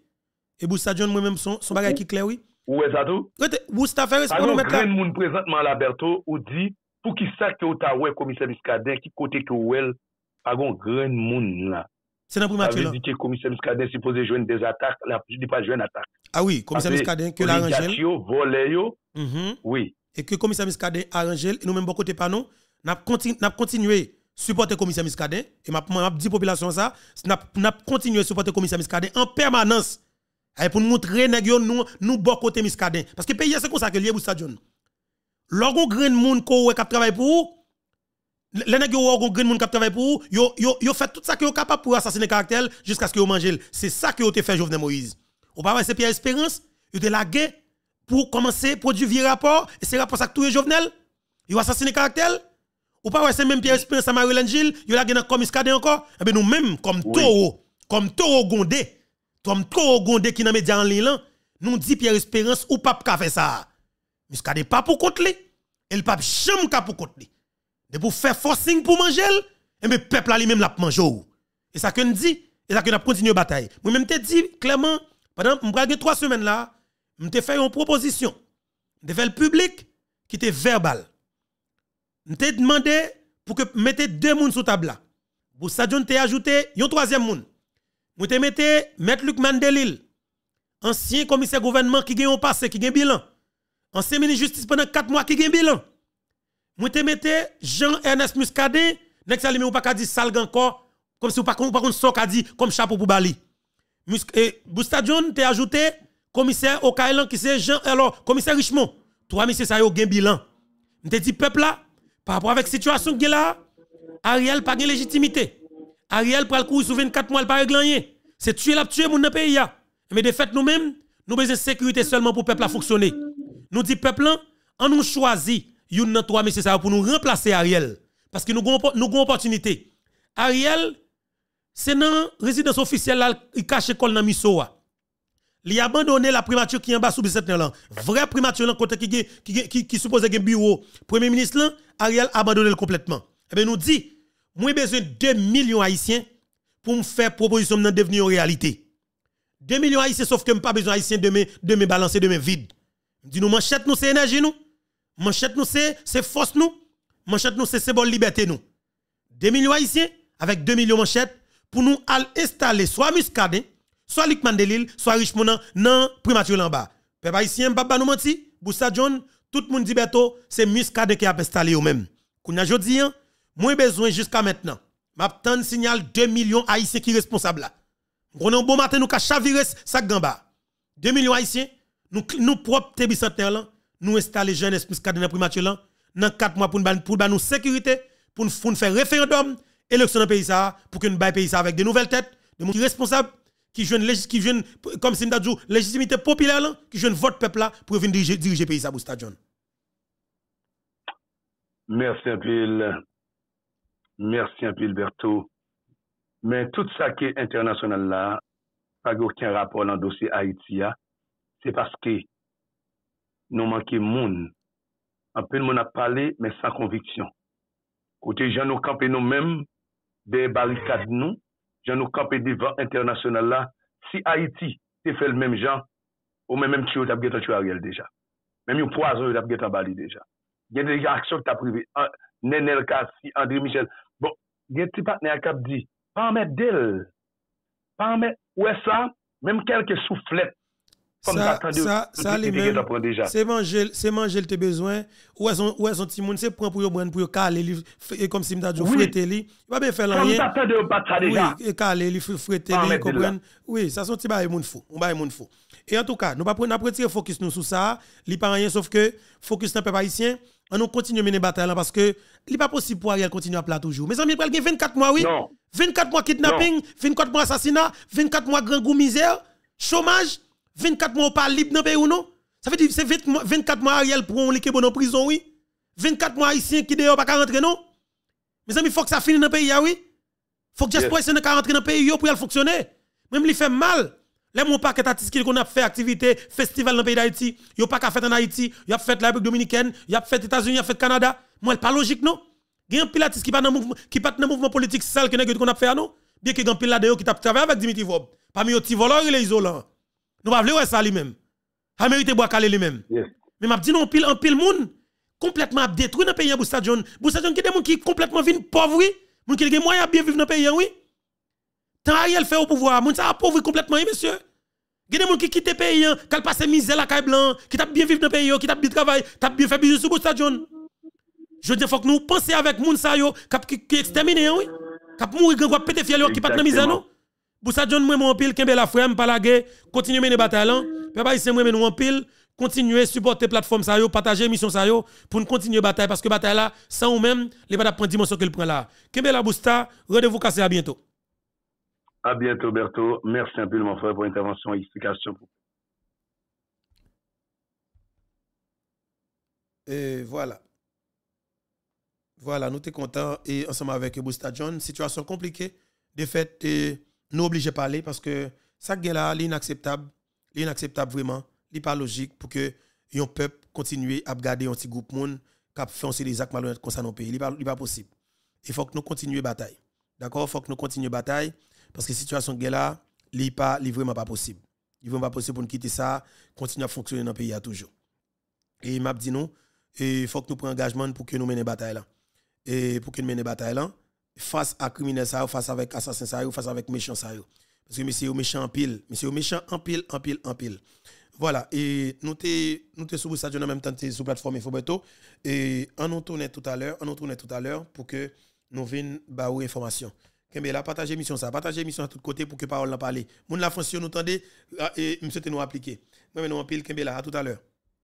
E bou sajyon mwen mèm son bagay ki klerwi. Ou e zado. Ou e zado. A l'unanimite. pour qui ça que otawe commissaire Biscardin qui côté que ouel a un grand monde là c'est dans primature là dit que commissaire Biscardin supposé jouer des attaques là je dis pas une attaque ah oui commissaire Biscardin que la mm oui et que commissaire arrangé, et nous même bon côté pas nous n'a continué n'a continuer supporter commissaire Miskaden et m'a m'a dit population ça n'a continué continuer supporter commissaire Miskaden en permanence et eh, pour nous montrer nous nous bon côté Miskaden parce que pays c'est comme ça que est au stade nous Lorsqu'on grand monde qui travaille pour les l'ennemi qui travaille pour vous, ils yo fait tout ça que est capable pour assassiner le caractère jusqu'à ce que vous mangé. C'est ça que ont fait Jovenel Moïse. Ou pas c'est Pierre Espérance, vous là lagué pour commencer produire vieux rapport et c'est rapport ça que tout Jovenel. ont assassiné caractère ou pas c'est même Pierre Espérance à marie Gilles, vous lagué dans comme escadé encore. Et eh bien nous mêmes comme Toro, comme Toro Gondé, comme Toro Gondé qui dans média en ligne, nous disons Pierre Espérance ou pas qu'a fait ça. Muscadet pas pour contre lui. Et le pape ka pour contre lui. De pour faire forcing pour manger, et eh le ben, peuple lui-même l'a mangé. Et ça que dit, et ça que nous continué bataille. Moi-même, te dit clairement, pendant trois semaines là, je te fait une proposition. de fait le public qui était verbal. Je te demandé pour que mettez deux personnes sur table là. Pour ça, je ajouté un troisième monde. Je te mettre Luc Mandelil, ancien commissaire gouvernement qui a un passé, qui a bilan. En ministre de justice pendant 4 mois qui a bilan. Moi te Jean-Ernest Muscadet, nek salime ou pas ka dit salgue encore comme si ou pas ou pas so un dit comme chapeau pour Bali. Et Boustadion te ajouté commissaire au qui c'est Jean alors commissaire Richemont. toi messieurs ça yo gen bilan. M'te dit peuple là par rapport avec situation qui là Ariel pas de légitimité. Ariel pral courir sous 24 mois pas réglé. rien. C'est tuer la tuer mon pays Mais de fait nous-mêmes nous besoin de sécurité seulement pour peuple à fonctionner. Nous dit peuple, on nous choisit une mais trois messieurs pour nous remplacer Ariel parce que nous avons une opportunité. Ariel c'est dans la résidence officielle il cache l'école dans Missoa. Il a abandonné la primature qui est en bas sous 7 ans. Vrai primature là qui qui qui, être suppose un bureau. Premier ministre Ariel a abandonné complètement. Et eh bien nous dit moi besoin de 2 millions haïtiens pour me faire proposition de devenir réalité. 2 millions haïtiens sauf que pas besoin haïtiens de me balancer me vide. Dit nous manchette nous c'est énergie nous. Manchette nous c'est force nous. Manchette nous c'est symbole liberté nous. 2 millions haïtiens avec 2 millions manchettes pour nous installer soit Muscade soit Luc Mandelil, soit Richmond dans primature en bas. Peuple haïtien, papa nous menti, Boussa John, tout le monde dit Beto, c'est Muscade qui a installé eux même. Kounya jodi n'ai hein. moins besoin jusqu'à maintenant. M'attend signal 2 millions haïtiens qui responsables là. On un bon matin nous ka chavirer sac gamba. 2 millions haïtiens nous, nous propres TB nous installer jeunesse plus cadre primature là, dans 4 mois pour nous pour nous sécurité, pour nous faire référendum, élection dans pays ça, pour que nous baille pays ça avec de nouvelles têtes, de gens responsables, qui jeunes qui jeune, comme si nous dit, légitimité populaire là, qui jeune vote peuple là pour venir diriger, diriger pays ça pour Merci un peu. Merci un peu, Mais tout ça qui est international là, pas aucun rapport dans le dossier Haïti. Hein. se paske nou manke moun. Anpil moun ap pale, men san konviksyon. Kote jan nou kampe nou men, de barikat nou, jan nou kampe divan internasyonal la, si Haiti se fe l menm jan, ou men menm tiyo tap getan tiyo a riyal deja. Menm yon poazan yon tap getan bari deja. Gen de laksyon tap rive, nenel kasi, André Michel, bon, gen ti patnen akap di, panme del, panme, ou esan, menm kelke souflet, Comme ça, ça, ça, les mêmes. C'est manger, c'est manger le besoin. Ou est-ce ou est petit monde, c'est prendre pour brand, pour caler et comme si m'ta dit fréter li, va bien faire rien. Comme t'attend de pas ça déjà. Oui, et caler li fréter li, comprendre. Oui, ça son petit bail monde fou, on bail monde fou. Et en tout cas, nous pas prendre tirer focus nous sur ça, li pas rien sauf que focus dans peuple haïtien, on nous continue mener bataille parce que li pas possible pour Ariel continuer à plat toujours. Mais ça il 24 mois oui. 24 mois kidnapping, 24 mois assassinat, 24 mois grand goût misère, chômage. 24 mois pas libre dans le pays ou non Ça veut dire que c'est 24 mois Ariel pour on liquide bon en prison oui. 24 mois haïtien qui dehors pas rentrer non. Mes amis, faut que ça finisse dans le pays ah oui. Faut que ne que pas rentrer dans le pays pour elle fonctionner. Même lui fait mal. Les mon paquet artistes qu'on a fait activité festival dans le pays d'Haïti, yo pas qu'à faire en Haïti, y a fait la République dominicaine, y a fait États-Unis, y a fait Canada. Moi, pas logique non. Il y a un pas dans mouvement qui pas dans mouvement politique sale que qu'on a fait ah non. Bien que y pile un qui avec Dimitri Vob. Parmi petit voleurs et les isolants. Nous avons vu ça lui-même. mérité bois calé lui-même. Mais m'a dit non pile en pile monde complètement détruit dans pays de John. Il y a des gens qui complètement pauvres, pauvre, gens qui gen moyen bien vivre dans pays oui. Tant Ariel fait au pouvoir, monde ça pauvri complètement monsieur. Il y a des gens qui quittent le pays, qui passent misère à la blanc, qui tapent bien vivre dans le pays, qui t'a bien travaillé, oh, qui bien fait business sur le stade. Je dis, faut que nous pensions avec les gens qui exterminent, qui mourir, qui pété hein, fiel, qui pas de misère. Pour John, moi, en pile, Kembe la guerre, continue continuez mener bataille là. Papa, ici, moi, nous en pile, continuez supporter plateforme ça partagez partager mission ça pour nous continuer bataille, parce que bataille là, sans ou même, les pas prendre dimension qu'elle prend là. Kembe la rendez-vous cassé à bientôt. À bientôt, Berto. Merci un peu, mon frère, pour l'intervention et l'explication. Et voilà. Voilà, nous sommes contents et ensemble avec Bousta John. Situation compliquée, défaite et nous obligés de parler parce que ça qui est là, c'est inacceptable. C'est inacceptable vraiment. C'est pas logique pour que un peuple continuer à garder un petit groupe monde qui fait des actes malhonnêtes comme ça dans le pays. C'est pas, pas possible. Il faut que nous continuions la bataille. D'accord Il faut que nous continuions la bataille parce que la situation qui est là, c'est pas vraiment pas possible. Il vraiment pas possible pour nous quitter ça, continuer à fonctionner dans le pays à toujours. Et il m'a dit non, il faut que nous prenions engagement pour que nous menions la bataille là. Et pour que nous menions la bataille là face à criminels ça face avec assassins ça face avec méchants ça parce que monsieur méchant en pile monsieur méchant en pile en pile en pile voilà et nous t'es nous t'es sur ça en même temps sur plateforme Infobeto et on nous tourne tout à l'heure on nous tourne tout à l'heure pour que nous viennent bah ou information Kembe la partager mission ça partagez mission à tous côtés pour que parole en parler mon la fonction nous tendez ah, et monsieur nous appliquer moi nous en pile Kembe là à tout à l'heure